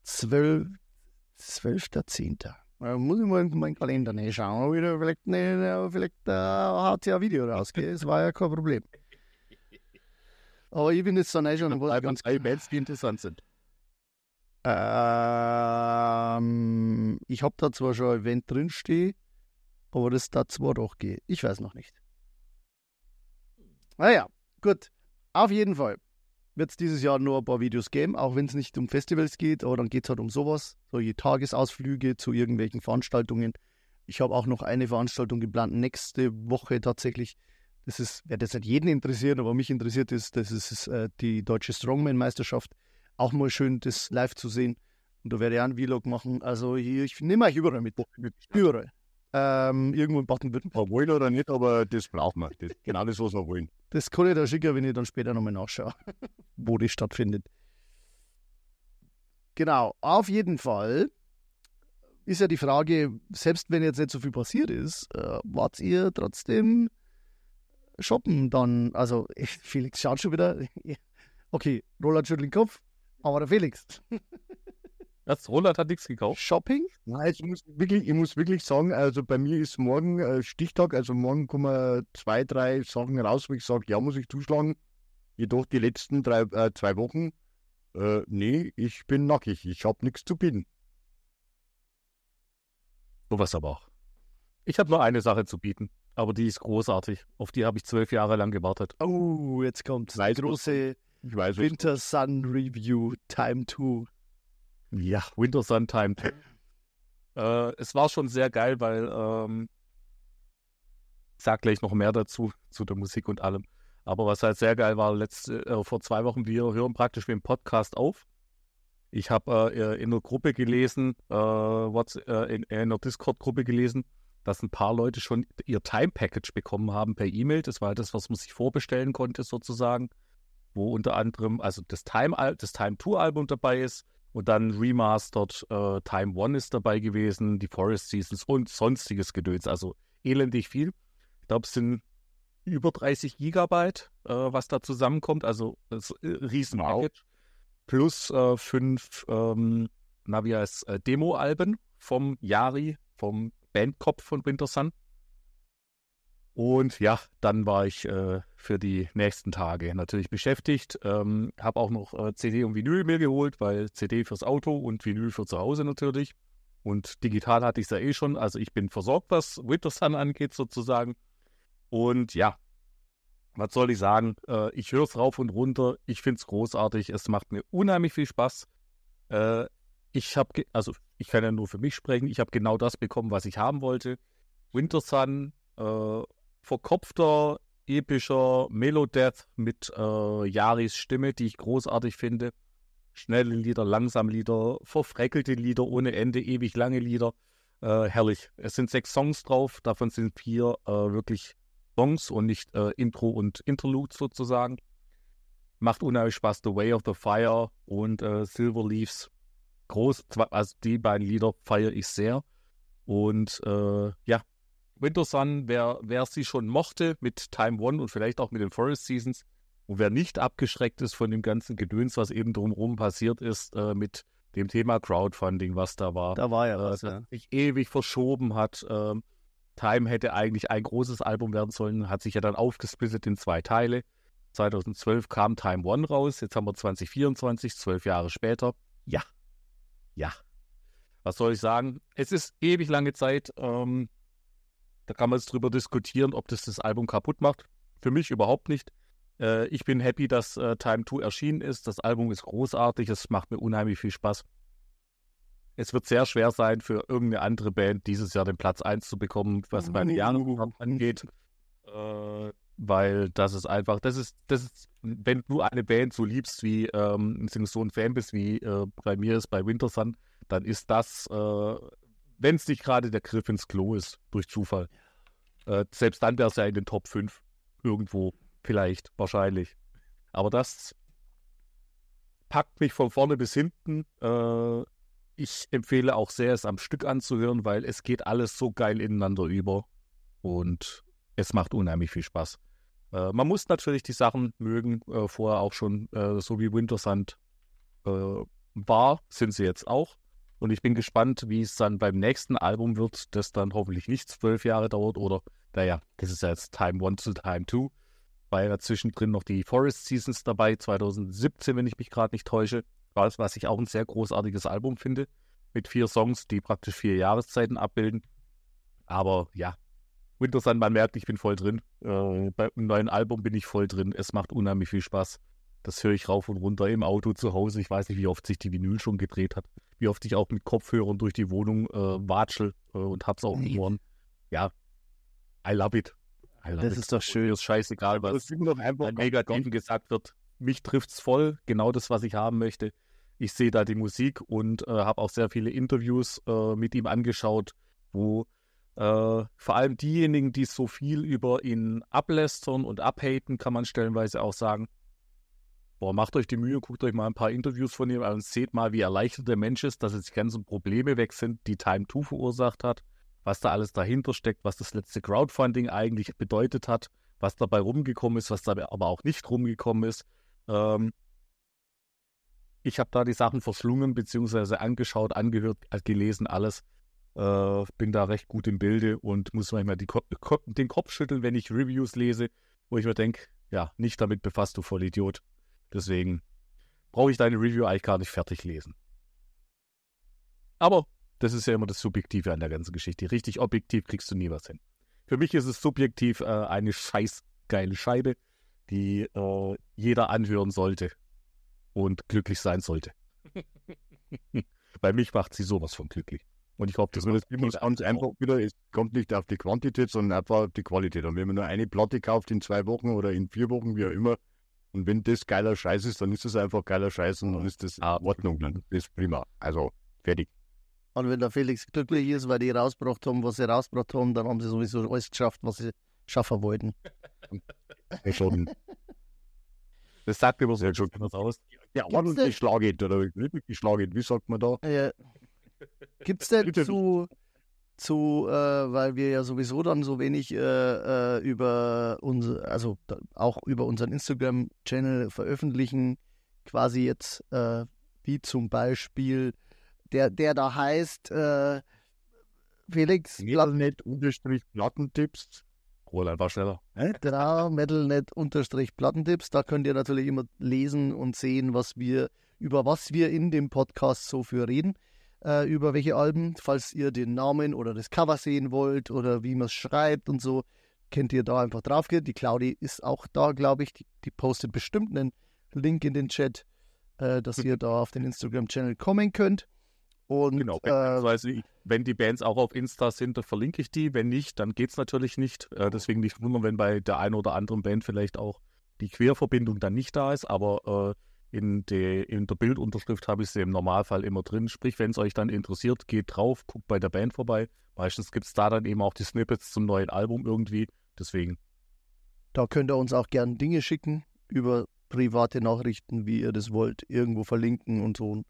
12.10. Da muss ich mal in meinen Kalender schauen. Wieder, vielleicht, nee, ne, vielleicht äh, hat ja ein Video raus. Gell? Das war ja kein Problem. Aber ich bin jetzt dann eh schon. Weil ganz Bands, die interessant sind. Ähm, ich habe da zwar schon ein Event drinstehe, aber das da zwar doch gehe. Ich weiß noch nicht. Naja, gut. Auf jeden Fall wird es dieses Jahr nur ein paar Videos geben, auch wenn es nicht um Festivals geht, aber dann geht es halt um sowas, solche Tagesausflüge zu irgendwelchen Veranstaltungen. Ich habe auch noch eine Veranstaltung geplant, nächste Woche tatsächlich das ist, wird jetzt nicht jeden interessieren, aber mich interessiert ist, das ist äh, die deutsche Strongman-Meisterschaft. Auch mal schön, das live zu sehen. Und da werde ich auch einen Vlog machen. Also hier, ich nehme euch überall mit. Überall. Ähm, irgendwo in Baden-Württemberg. Wollen oder nicht, aber das brauchen wir. Das, genau das, was wir wollen. Das kann ich da schicken, wenn ich dann später nochmal nachschaue, wo das stattfindet. Genau, auf jeden Fall ist ja die Frage, selbst wenn jetzt nicht so viel passiert ist, äh, wart ihr trotzdem shoppen dann. Also, ich, Felix schaut schon wieder. Okay, Roland schüttelt den Kopf, aber der Felix. Das Roland hat nichts gekauft. Shopping? Nein, ich muss, wirklich, ich muss wirklich sagen, also bei mir ist morgen äh, Stichtag, also morgen kommen zwei, drei Sachen raus, wo ich sage, ja, muss ich zuschlagen. Jedoch die letzten drei, äh, zwei Wochen, äh, nee, ich bin nackig, ich habe nichts zu bieten. So was aber auch. Ich habe nur eine Sache zu bieten aber die ist großartig. Auf die habe ich zwölf Jahre lang gewartet. Oh, jetzt kommt die große ich weiß Winter nicht. Sun Review Time 2. Ja, Winter Sun Time 2. äh, es war schon sehr geil, weil ähm, sag gleich noch mehr dazu, zu der Musik und allem. Aber was halt sehr geil war, letzte, äh, vor zwei Wochen, wir hören praktisch mit dem Podcast auf. Ich habe äh, in einer Gruppe gelesen, äh, äh in, in einer Discord-Gruppe gelesen, dass ein paar Leute schon ihr Time Package bekommen haben per E-Mail. Das war das, was man sich vorbestellen konnte sozusagen, wo unter anderem also das Time das Time Tour Album dabei ist und dann Remastered äh, Time One ist dabei gewesen, die Forest Seasons und sonstiges Gedöns. Also elendig viel. Ich glaube, es sind über 30 Gigabyte, äh, was da zusammenkommt. Also das äh, äh, Wow. Plus äh, fünf ähm, Navias äh, Demo-Alben vom Yari, vom Bandkopf von Winter Sun. Und ja, dann war ich äh, für die nächsten Tage natürlich beschäftigt. Ähm, habe auch noch äh, CD und Vinyl mir geholt, weil CD fürs Auto und Vinyl für zu Hause natürlich. Und digital hatte ich es ja eh schon. Also ich bin versorgt, was Winter Sun angeht sozusagen. Und ja, was soll ich sagen? Äh, ich höre es rauf und runter. Ich finde es großartig. Es macht mir unheimlich viel Spaß. Äh, ich habe, also ich kann ja nur für mich sprechen. Ich habe genau das bekommen, was ich haben wollte. Winter Sun, äh, verkopfter, epischer Melodeath mit äh, Yaris Stimme, die ich großartig finde. Schnelle Lieder, langsame Lieder, verfreckelte Lieder ohne Ende, ewig lange Lieder. Äh, herrlich. Es sind sechs Songs drauf, davon sind vier äh, wirklich Songs und nicht äh, Intro und Interlude sozusagen. Macht unheimlich Spaß. The Way of the Fire und äh, Silver Leaves groß, also die beiden Lieder feiere ich sehr. Und äh, ja, Winter Sun, wer, wer sie schon mochte mit Time One und vielleicht auch mit den Forest Seasons und wer nicht abgeschreckt ist von dem ganzen Gedöns, was eben drumherum passiert ist, äh, mit dem Thema Crowdfunding, was da war. Da war ja äh, was, ja. sich ewig verschoben hat. Äh, Time hätte eigentlich ein großes Album werden sollen, hat sich ja dann aufgesplittet in zwei Teile. 2012 kam Time One raus, jetzt haben wir 2024, zwölf Jahre später. Ja, ja, was soll ich sagen? Es ist ewig lange Zeit. Ähm, da kann man jetzt drüber diskutieren, ob das das Album kaputt macht. Für mich überhaupt nicht. Äh, ich bin happy, dass äh, Time 2 erschienen ist. Das Album ist großartig. Es macht mir unheimlich viel Spaß. Es wird sehr schwer sein, für irgendeine andere Band dieses Jahr den Platz 1 zu bekommen, was meine Jahre uh. angeht. Äh, weil das ist einfach, das ist, das ist, wenn du eine Band so liebst wie, ähm, wenn so ein Fan bist wie äh, bei mir ist bei Wintersun, dann ist das, äh, wenn es nicht gerade der Griff ins Klo ist, durch Zufall. Äh, selbst dann wäre es ja in den Top 5 irgendwo, vielleicht, wahrscheinlich. Aber das packt mich von vorne bis hinten. Äh, ich empfehle auch sehr, es am Stück anzuhören, weil es geht alles so geil ineinander über und es macht unheimlich viel Spaß. Äh, man muss natürlich die Sachen mögen, äh, vorher auch schon, äh, so wie Wintersand Sand äh, war, sind sie jetzt auch. Und ich bin gespannt, wie es dann beim nächsten Album wird, das dann hoffentlich nicht zwölf Jahre dauert oder, naja, das ist ja jetzt Time One zu Time Two, weil ja zwischendrin noch die Forest Seasons dabei, 2017, wenn ich mich gerade nicht täusche, was, was ich auch ein sehr großartiges Album finde, mit vier Songs, die praktisch vier Jahreszeiten abbilden. Aber ja, Winter Sun, man merkt, ich bin voll drin. Äh, beim neuen Album bin ich voll drin. Es macht unheimlich viel Spaß. Das höre ich rauf und runter im Auto zu Hause. Ich weiß nicht, wie oft sich die Vinyl schon gedreht hat. Wie oft ich auch mit Kopfhörern durch die Wohnung äh, watschel äh, und hab's auch in Ohren. Ja, I love it. I love das it. ist doch schön. Mir ist scheißegal, was doch einfach gesagt wird. Mich trifft's voll. Genau das, was ich haben möchte. Ich sehe da die Musik und äh, habe auch sehr viele Interviews äh, mit ihm angeschaut, wo äh, vor allem diejenigen, die so viel über ihn ablästern und abhaten, kann man stellenweise auch sagen, boah, macht euch die Mühe, guckt euch mal ein paar Interviews von ihm an und seht mal, wie erleichtert der Mensch ist, dass jetzt die ganzen Probleme weg sind, die Time 2 verursacht hat, was da alles dahinter steckt, was das letzte Crowdfunding eigentlich bedeutet hat, was dabei rumgekommen ist, was dabei aber auch nicht rumgekommen ist. Ähm, ich habe da die Sachen verschlungen, beziehungsweise angeschaut, angehört, gelesen, alles. Äh, bin da recht gut im Bilde und muss manchmal Ko Ko den Kopf schütteln, wenn ich Reviews lese, wo ich mir denke, ja, nicht damit befasst, du Vollidiot. Deswegen brauche ich deine Review eigentlich gar nicht fertig lesen. Aber das ist ja immer das Subjektive an der ganzen Geschichte. Richtig objektiv kriegst du nie was hin. Für mich ist es subjektiv äh, eine scheiß geile Scheibe, die äh, jeder anhören sollte und glücklich sein sollte. Bei mich macht sie sowas von glücklich. Und ich glaube, das, also das ganz einfach wieder, es kommt nicht auf die Quantität, sondern einfach auf die Qualität. Und wenn man nur eine Platte kauft in zwei Wochen oder in vier Wochen, wie auch immer, und wenn das geiler Scheiß ist, dann ist das einfach geiler Scheiß und dann ist das ah. in Ordnung, dann ist prima. Also fertig. Und wenn der Felix glücklich ist, weil die rausgebracht haben, was sie rausgebracht haben, dann haben sie sowieso alles geschafft, was sie schaffen wollten. Schon. Das sagt mir was, ja, schon was aus. Der ordentlich geschlagen, oder geschlagen, wie sagt man da? Ja. Gibt es denn zu, zu äh, weil wir ja sowieso dann so wenig äh, äh über unsere, also auch über unseren Instagram-Channel veröffentlichen, quasi jetzt äh, wie zum Beispiel der, der da heißt äh, Felix Metalnet Plattentipps. Roland war schneller. Genau, Metalnet Plattentipps. Da könnt ihr natürlich immer lesen und sehen, was wir, über was wir in dem Podcast so für reden äh, über welche Alben. Falls ihr den Namen oder das Cover sehen wollt oder wie man es schreibt und so, könnt ihr da einfach drauf gehen. Die Claudi ist auch da, glaube ich. Die, die, postet bestimmt einen Link in den Chat, äh, dass ihr mhm. da auf den Instagram-Channel kommen könnt. Und, genau, äh, also wenn die Bands auch auf Insta sind, dann verlinke ich die. Wenn nicht, dann geht es natürlich nicht. Äh, genau. deswegen nicht wundern, wenn bei der einen oder anderen Band vielleicht auch die Querverbindung dann nicht da ist. Aber äh, in, die, in, der Bildunterschrift habe ich sie im Normalfall immer drin. Sprich, wenn es euch dann interessiert, geht drauf, guckt bei der Band vorbei. Meistens gibt es da dann eben auch die Snippets zum neuen Album irgendwie. Deswegen. Da könnt ihr uns auch gerne Dinge schicken über private Nachrichten, wie ihr das wollt, irgendwo verlinken und so.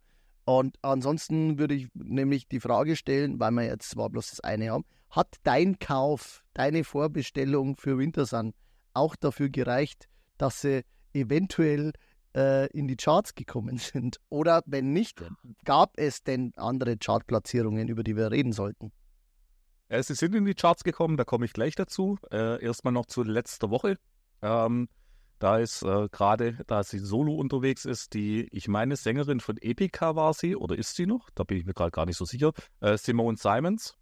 Und ansonsten würde ich nämlich die Frage stellen, weil wir jetzt zwar bloß das eine haben, hat dein Kauf, deine Vorbestellung für Wintersan auch dafür gereicht, dass sie eventuell äh, in die Charts gekommen sind? Oder wenn nicht, gab es denn andere Chartplatzierungen, über die wir reden sollten? Ja, sie sind in die Charts gekommen, da komme ich gleich dazu. Äh, erstmal noch zu letzter Woche. Ähm, da ist äh, gerade, da sie solo unterwegs ist, die, ich meine, Sängerin von Epica war sie, oder ist sie noch? Da bin ich mir gerade gar nicht so sicher. Äh, Simone Simons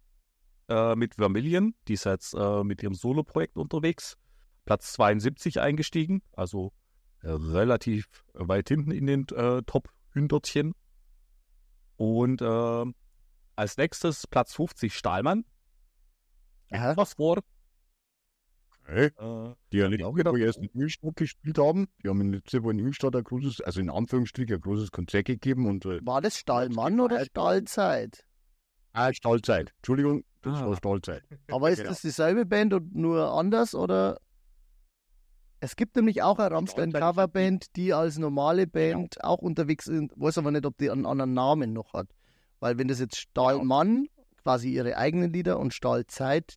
äh, mit Vermilion, die ist jetzt äh, mit ihrem Solo-Projekt unterwegs. Platz 72 eingestiegen, also relativ weit hinten in den äh, Top-Hündertchen. Und äh, als nächstes Platz 50 Stahlmann. Was vor? Okay. Äh, die haben auch gedacht, erst in Ingolstadt gespielt haben. Die haben in letzter Woche in Ingolstadt ein großes, also in Anführungsstrichen, ein großes Konzert gegeben. Und, äh, war das Stahlmann oder Stahlzeit? Ah, Stahlzeit. Entschuldigung, das ah. war Stahlzeit. Aber ist genau. das dieselbe Band und nur anders oder? Es gibt nämlich auch eine genau, Rammstein-Coverband, die als normale genau. Band auch unterwegs sind. Weiß aber nicht, ob die einen anderen Namen noch hat. Weil wenn das jetzt Stahlmann, genau. quasi ihre eigenen Lieder und Stahlzeit,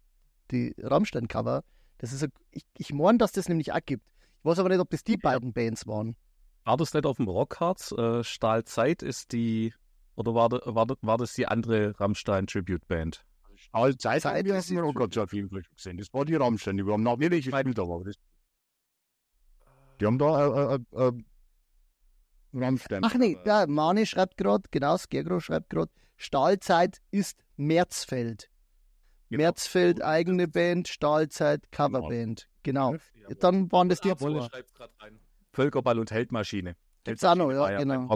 die Rammstein-Cover, das ist, ein, ich, ich meine, dass das nämlich auch gibt. Ich weiß aber nicht, ob das die beiden Bands waren. War das nicht auf dem Rockharz? Äh, Stahlzeit ist die, oder war, das, war, war das die andere Rammstein-Tribute-Band? Also Stahlzeit Zeit haben wir auf dem Rockharz auf jeden Fall gesehen. Das war die Rammstein, die wir haben nach mir nicht aber das die haben da einen äh, äh, äh, äh Randstand. Ach nee, der Mani schreibt gerade, genau, Skergro schreibt gerade, Stahlzeit ist Märzfeld. Genau. Märzfeld, eigene Band, Stahlzeit, Coverband. Genau. genau. Dann waren das die zwei. Völkerball und Heldmaschine. auch noch, ja, genau.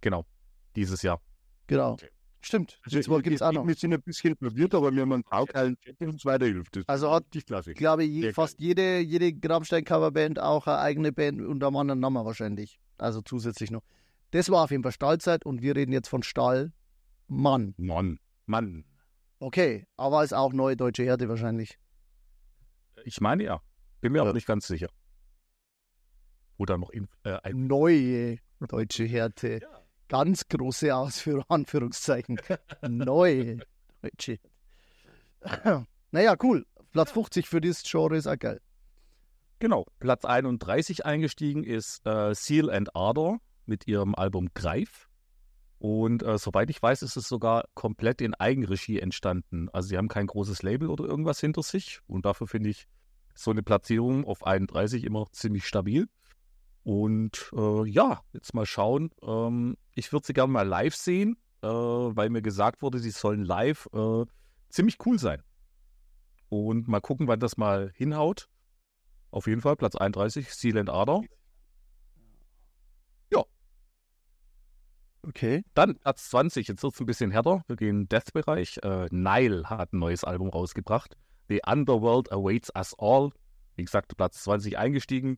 Genau, dieses Jahr. Genau. Okay. Stimmt. Also gibt es auch noch. Wir sind ein bisschen verwirrt, aber wir haben einen Bauteilen, der uns weiterhilft. Das also hat, die Klasse. glaube ich, je, fast jede, jede Grabstein-Coverband auch eine eigene Band unter einem anderen Namen wahrscheinlich. Also zusätzlich noch. Das war auf jeden Fall Stahlzeit und wir reden jetzt von Stahlmann. Mann. Mann. Okay, aber ist auch neue deutsche Erde wahrscheinlich. Ich meine ja. Bin mir ja. aber nicht ganz sicher. Oder noch in, äh, ein neue deutsche Härte. Ja ganz große Ausführung, Anführungszeichen, neue Deutsche. naja, cool. Platz 50 für dieses Genre ist auch geil. Genau. Platz 31 eingestiegen ist äh, Seal and Ardor mit ihrem Album Greif. Und äh, soweit ich weiß, ist es sogar komplett in Eigenregie entstanden. Also sie haben kein großes Label oder irgendwas hinter sich. Und dafür finde ich so eine Platzierung auf 31 immer ziemlich stabil. Und äh, ja, jetzt mal schauen. Ähm, ich würde sie gerne mal live sehen, äh, weil mir gesagt wurde, sie sollen live äh, ziemlich cool sein. Und mal gucken, wann das mal hinhaut. Auf jeden Fall Platz 31, Sealand Ader. Ja. Okay. Dann Platz 20, jetzt wird es ein bisschen härter. Wir gehen in den Death-Bereich. Äh, Nile hat ein neues Album rausgebracht. The Underworld Awaits Us All. Wie gesagt, Platz 20 eingestiegen.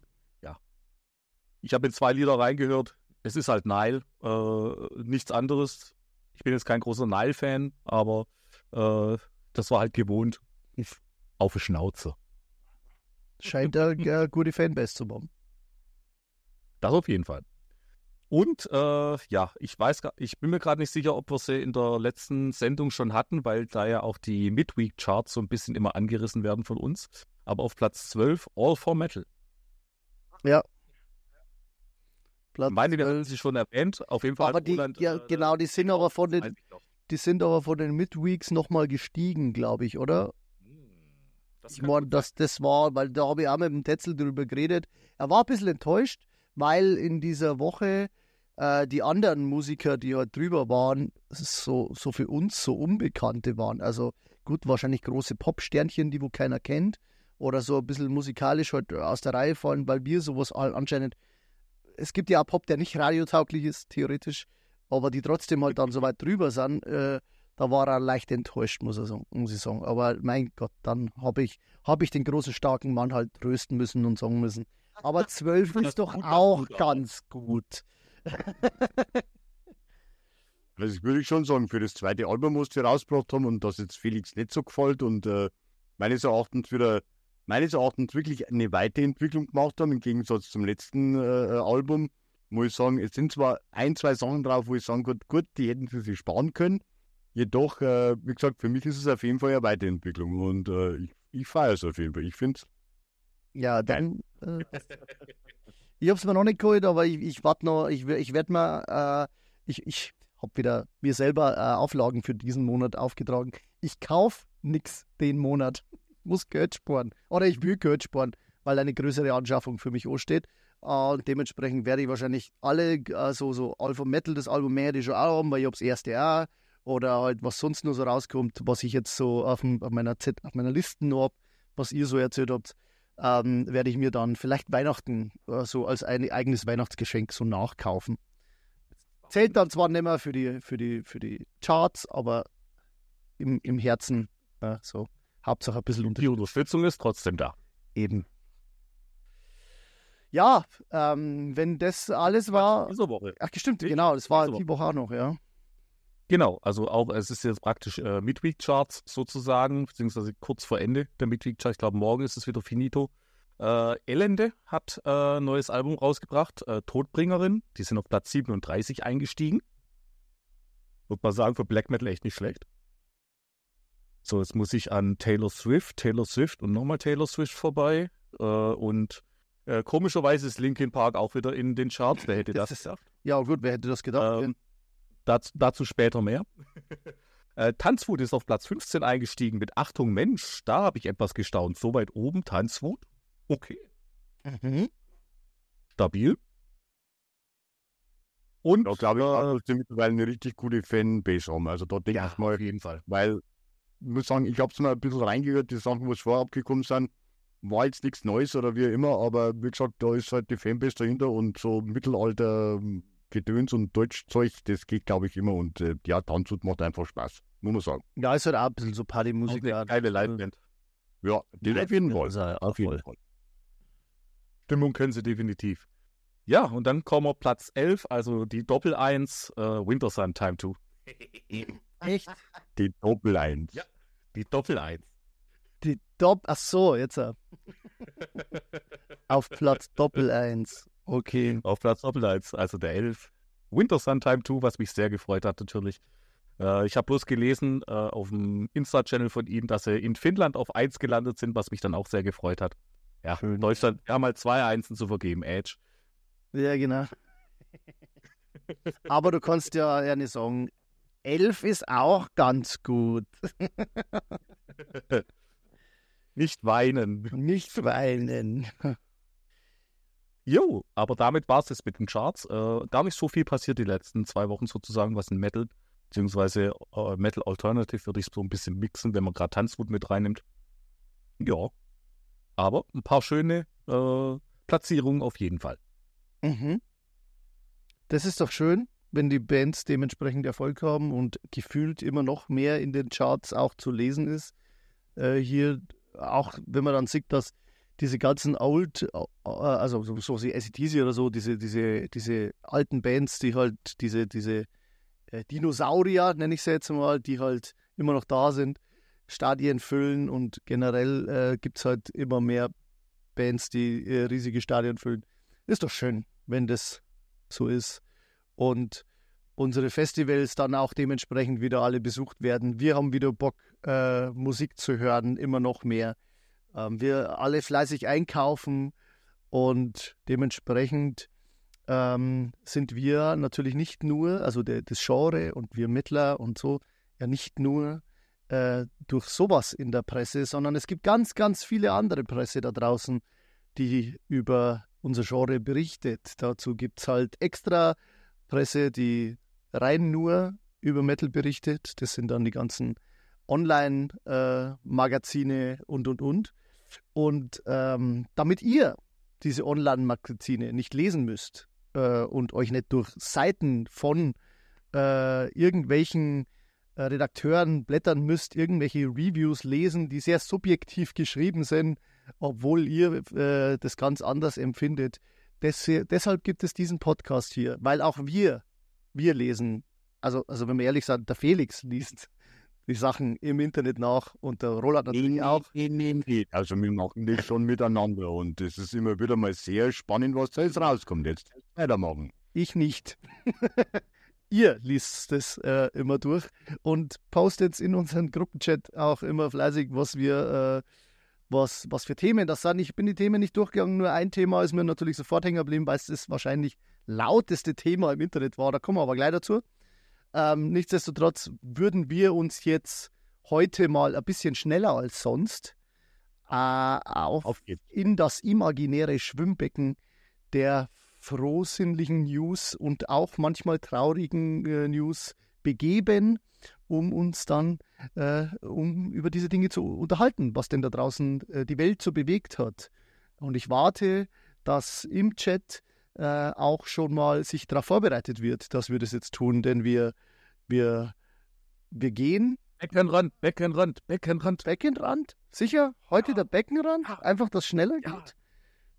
Ich habe in zwei Lieder reingehört. Es ist halt Nile, äh, nichts anderes. Ich bin jetzt kein großer Nile-Fan, aber äh, das war halt gewohnt. Auf die Schnauze. Scheint eine gute Fanbase zu bauen. Das auf jeden Fall. Und äh, ja, ich weiß, ich bin mir gerade nicht sicher, ob wir sie in der letzten Sendung schon hatten, weil da ja auch die Midweek-Charts so ein bisschen immer angerissen werden von uns. Aber auf Platz 12, All for Metal. Ja, Platz Meine, wir haben sie schon erwähnt. Auf jeden Fall. Aber die, Roland, ja, äh, genau, die sind aber von den, die sind aber von den Midweeks nochmal gestiegen, glaube ich, oder? Hm, das ich meine, das, das war, weil da habe ich auch mit dem Tetzel drüber geredet. Er war ein bisschen enttäuscht, weil in dieser Woche äh, die anderen Musiker, die halt drüber waren, so, so für uns so Unbekannte waren. Also gut, wahrscheinlich große Pop-Sternchen, die wo keiner kennt. Oder so ein bisschen musikalisch halt aus der Reihe fallen, weil wir sowas anscheinend es gibt ja auch Pop, der nicht radiotauglich ist, theoretisch, aber die trotzdem halt dann so weit drüber sind. Äh, da war er leicht enttäuscht, muss, er sagen, muss ich sagen. Aber mein Gott, dann habe ich, hab ich den großen, starken Mann halt trösten müssen und sagen müssen. Aber zwölf ist doch gut, auch gut ganz gut. also ich würde schon sagen, für das zweite Album, was wir rausgebracht haben und das jetzt Felix nicht so gefällt und äh, meines Erachtens wieder meines Erachtens wirklich eine Weiterentwicklung gemacht haben, im Gegensatz zum letzten äh, Album. Muss ich sagen, es sind zwar ein, zwei Sachen drauf, wo ich sagen könnte, gut, die hätten sie sich sparen können. Jedoch, äh, wie gesagt, für mich ist es auf jeden Fall eine Weiterentwicklung und äh, ich, ich feiere es auf jeden Fall. Ich finde es. Ja, dann. Äh, ich habe es mir noch nicht geholt, aber ich, ich warte noch. Ich, ich werde mal. Äh, ich, ich habe wieder mir selber äh, Auflagen für diesen Monat aufgetragen. Ich kaufe nichts den Monat muss Geld sparen. Oder ich will Geld sparen, weil eine größere Anschaffung für mich ansteht. Äh, und dementsprechend werde ich wahrscheinlich alle, also so Alpha Metal, das Album mehr, die schon auch haben, weil ich habe das erste auch. Oder halt, was sonst noch so rauskommt, was ich jetzt so auf, auf meiner, Z auf meiner Liste noch habe, was ihr so erzählt habt, ähm, werde ich mir dann vielleicht Weihnachten äh, so als ein eigenes Weihnachtsgeschenk so nachkaufen. Zählt dann zwar nicht mehr für die, für die, für die Charts, aber im, im Herzen äh, so. Hauptsache ein bisschen Unterstützung. Die Unterstützung ist trotzdem da. Eben. Ja, ähm, wenn das alles war. Diese Woche. Ach, stimmt, genau, das war die Woche auch noch, ja. Genau, also auch, es ist jetzt praktisch äh, Midweek-Charts sozusagen, beziehungsweise kurz vor Ende der Midweek-Charts. Ich glaube, morgen ist es wieder finito. Äh, Elende hat ein äh, neues Album rausgebracht, äh, Todbringerin. Die sind auf Platz 37 eingestiegen. Würde man sagen, für Black Metal echt nicht schlecht. So, jetzt muss ich an Taylor Swift, Taylor Swift und nochmal Taylor Swift vorbei. Äh, und äh, komischerweise ist Linkin Park auch wieder in den Charts. Wer hätte das, das gedacht? Ja, gut, wer hätte das gedacht? Ähm, dazu, dazu, später mehr. äh, Tanzwut ist auf Platz 15 eingestiegen mit Achtung, Mensch, da habe ich etwas gestaunt. So weit oben, Tanzwut. Okay. Mhm. Stabil. Und ich glaube, ich äh, also, mittlerweile eine richtig gute Fanbase rum. Also dort denke ja, ich mal, auf jeden Fall. Weil muss sagen, ich habe es mal ein bisschen reingehört, die Sachen, wo es vorab gekommen sind, war jetzt nichts Neues oder wie immer, aber wie gesagt, da ist halt die Fanbase dahinter und so Mittelalter ähm, Gedöns und Deutschzeug, das geht, glaube ich, immer und äh, ja, Tanzhut macht einfach Spaß, muss man sagen. Ja, ist halt auch ein bisschen so Partymusik. Eine geile Leitband. Ja, die auf jeden Fall. auf jeden Fall. Stimmung können sie definitiv. Ja, und dann kommen wir Platz 11, also die Doppel-1, äh, Winter Sun Time 2. Echt? Die Doppel 1. Ja, die Doppel 1. Die Doppel, ach so, jetzt äh. Auf Platz Doppel 1. Okay. Auf Platz Doppel 1, also der 11. Winter Sun Time 2, was mich sehr gefreut hat natürlich. Äh, ich habe bloß gelesen äh, auf dem Insta-Channel von ihm, dass sie in Finnland auf 1 gelandet sind, was mich dann auch sehr gefreut hat. Ja, Schön. Deutschland, ja mal zwei Einsen zu vergeben, Edge. Ja, genau. Aber du kannst ja, ja nicht sagen, Elf ist auch ganz gut. Nicht weinen. Nicht weinen. Jo, aber damit war es jetzt mit den Charts. Äh, gar nicht so viel passiert die letzten zwei Wochen sozusagen, was in Metal, beziehungsweise äh, Metal Alternative würde ich so ein bisschen mixen, wenn man gerade Tanzwut mit reinnimmt. Ja. Aber ein paar schöne äh, Platzierungen auf jeden Fall. Mhm. Das ist doch schön wenn die Bands dementsprechend Erfolg haben und gefühlt immer noch mehr in den Charts auch zu lesen ist. Äh, hier auch, wenn man dann sieht, dass diese ganzen Old, äh, also so, so wie ACDC oder so, diese, diese, diese alten Bands, die halt diese, diese äh, Dinosaurier, nenne ich sie jetzt mal, die halt immer noch da sind, Stadien füllen und generell äh, gibt es halt immer mehr Bands, die äh, riesige Stadien füllen. Ist doch schön, wenn das so ist und unsere Festivals dann auch dementsprechend wieder alle besucht werden. Wir haben wieder Bock, äh, Musik zu hören, immer noch mehr. Ähm, wir alle fleißig einkaufen und dementsprechend ähm, sind wir natürlich nicht nur, also der, das Genre und wir Mittler und so, ja nicht nur äh, durch sowas in der Presse, sondern es gibt ganz, ganz viele andere Presse da draußen, die über unser Genre berichtet. Dazu gibt es halt extra Presse, die rein nur über Metal berichtet. Das sind dann die ganzen Online-Magazine äh, und, und, und. Und ähm, damit ihr diese Online-Magazine nicht lesen müsst äh, und euch nicht durch Seiten von äh, irgendwelchen äh, Redakteuren blättern müsst, irgendwelche Reviews lesen, die sehr subjektiv geschrieben sind, obwohl ihr äh, das ganz anders empfindet, des, deshalb gibt es diesen Podcast hier, weil auch wir, wir lesen, also, also wenn wir ehrlich sind, der Felix liest die Sachen im Internet nach und der Roland natürlich in, auch. In, in, also wir machen das schon miteinander und es ist immer wieder mal sehr spannend, was da jetzt rauskommt. Jetzt weitermachen. Ich nicht. Ihr liest das äh, immer durch und postet in unseren Gruppenchat auch immer fleißig, was wir äh, was, was für Themen das sind. Ich bin die Themen nicht durchgegangen, nur ein Thema ist mir natürlich sofort hängen geblieben, weil es das wahrscheinlich lauteste Thema im Internet war. Da kommen wir aber gleich dazu. Ähm, nichtsdestotrotz würden wir uns jetzt heute mal ein bisschen schneller als sonst äh, auf, auf in das imaginäre Schwimmbecken der frohsinnlichen News und auch manchmal traurigen äh, News begeben um uns dann äh, um über diese Dinge zu unterhalten, was denn da draußen äh, die Welt so bewegt hat. Und ich warte, dass im Chat äh, auch schon mal sich darauf vorbereitet wird, dass wir das jetzt tun, denn wir, wir, wir gehen. Beckenrand, Beckenrand, Beckenrand. Beckenrand? Sicher? Heute ja. der Beckenrand? Einfach, dass es schneller ja. geht?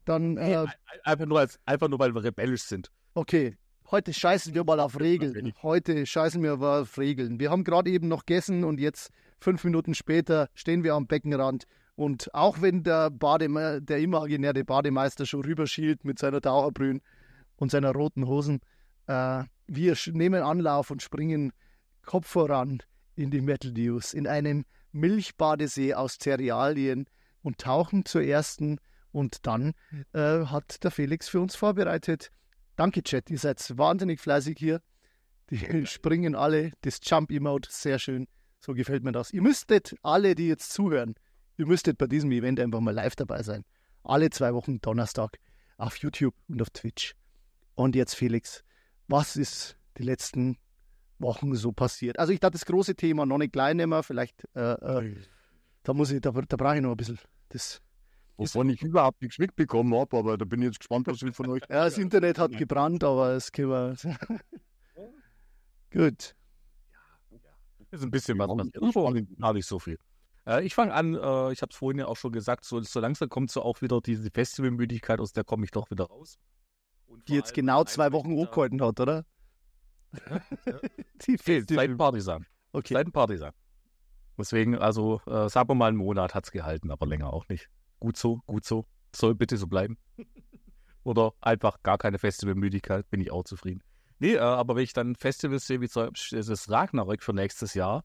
Dann, hey, äh, einfach, nur als, einfach nur, weil wir rebellisch sind. Okay, Heute scheißen wir mal auf Regeln. Heute scheißen wir mal auf Regeln. Wir haben gerade eben noch gegessen und jetzt fünf Minuten später stehen wir am Beckenrand. Und auch wenn der, Bademe der imaginäre Bademeister schon rüberschielt mit seiner Taucherbrühen und seiner roten Hosen, äh, wir nehmen Anlauf und springen Kopf voran in die Metal News, in einen Milchbadesee aus Cerealien und tauchen zur ersten. Und dann äh, hat der Felix für uns vorbereitet Danke, Chat. Ihr seid wahnsinnig fleißig hier. Die springen alle. Das Jump-Emote, sehr schön. So gefällt mir das. Ihr müsstet alle, die jetzt zuhören, ihr müsstet bei diesem Event einfach mal live dabei sein. Alle zwei Wochen Donnerstag auf YouTube und auf Twitch. Und jetzt, Felix, was ist die letzten Wochen so passiert? Also, ich dachte, das große Thema, noch nicht klein nehmen, vielleicht, äh, äh, da muss ich, da, da brauche ich noch ein bisschen das Wovon ich überhaupt nichts mitbekommen habe, aber da bin ich jetzt gespannt, was ich von euch. Ja, das Internet hat gebrannt, aber es können wir. Gut. Das ist ein bisschen was. Habe ich so viel. Äh, ich fange an, äh, ich habe es vorhin ja auch schon gesagt, so, so langsam kommt so auch wieder diese Festivalmüdigkeit, aus der komme ich doch wieder raus. Die jetzt genau zwei Wochen hochgehalten hat, oder? Ja, ja. Die zweiten Partisan. Okay. Zweiten Partisan. Deswegen, also äh, sagen wir mal einen Monat hat es gehalten, aber länger auch nicht gut so, gut so, soll bitte so bleiben. Oder einfach gar keine Festivalmüdigkeit, bin ich auch zufrieden. Nee, äh, aber wenn ich dann Festivals sehe, wie zum Beispiel das Ragnarök für nächstes Jahr,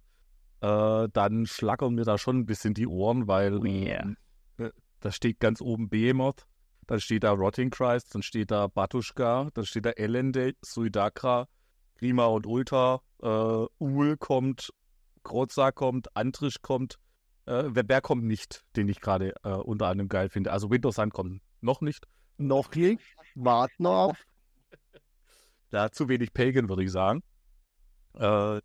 äh, dann schlackern mir da schon ein bisschen die Ohren, weil oh yeah. Ähm, äh, da steht ganz oben Behemoth, dann steht da Rotting Christ, dann steht da Batuschka, dann steht da Elende, Suidakra, Grima und Ulta, äh, Uhl kommt, Grozza kommt, Antrisch kommt, äh, wer, wer, kommt nicht, den ich gerade äh, unter anderem geil finde? Also Windows Sun kommt noch nicht. Noch nicht. Wart noch. Da zu wenig Pagan, würde ich sagen. Äh,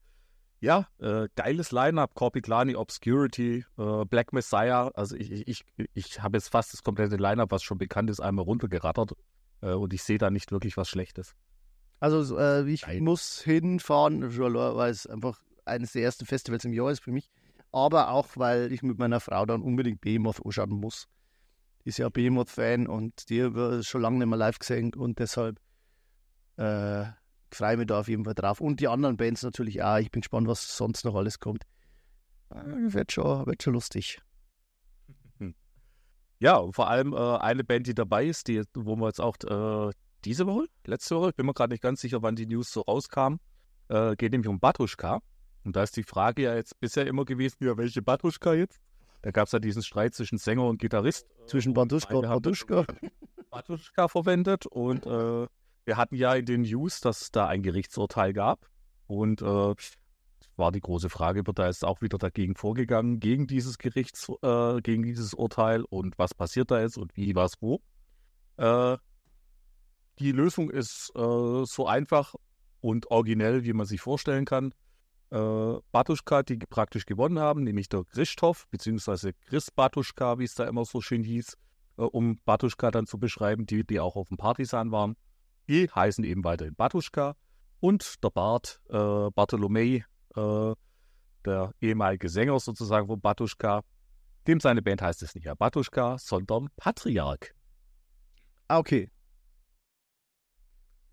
ja, äh, geiles Line-Up. Corpiclani, Obscurity, äh, Black Messiah. Also ich, ich, ich, ich habe jetzt fast das komplette Line-Up, was schon bekannt ist, einmal runtergerattert. Äh, und ich sehe da nicht wirklich was Schlechtes. Also äh, ich Nein. muss hinfahren, weil es einfach eines der ersten Festivals im Jahr ist für mich aber auch, weil ich mit meiner Frau dann unbedingt Behemoth anschauen muss. Die ist ja Behemoth-Fan und die habe schon lange nicht mehr live gesehen und deshalb äh, freue ich mich da auf jeden Fall drauf. Und die anderen Bands natürlich auch. Ich bin gespannt, was sonst noch alles kommt. Äh, wird, schon, wird schon lustig. Ja, und vor allem äh, eine Band, die dabei ist, die, wo wir jetzt auch äh, diese Woche, letzte Woche, ich bin mir gerade nicht ganz sicher, wann die News so rauskam, äh, geht nämlich um Batuschka. Und da ist die Frage ja jetzt bisher immer gewesen, ja, welche Bartuschka jetzt? Da gab es ja diesen Streit zwischen Sänger und Gitarrist. Zwischen Bartuschka und Bartuschka. Bartuschka verwendet und äh, wir hatten ja in den News, dass es da ein Gerichtsurteil gab und äh, war die große Frage, wird da jetzt auch wieder dagegen vorgegangen, gegen dieses Gerichts, äh, gegen dieses Urteil und was passiert da jetzt und wie, was, wo. Äh, die Lösung ist äh, so einfach und originell, wie man sich vorstellen kann äh, Bartuschka, die praktisch gewonnen haben, nämlich der Christoph, beziehungsweise Chris Batuschka, wie es da immer so schön hieß, äh, um Batuschka dann zu beschreiben, die, die auch auf dem Partisan waren. Die heißen eben weiterhin Batuschka. Und der Bart, äh, Bartolomei, äh, der ehemalige Sänger sozusagen von Batuschka, dem seine Band heißt es nicht ja Batuschka, sondern Patriarch. Ah, okay.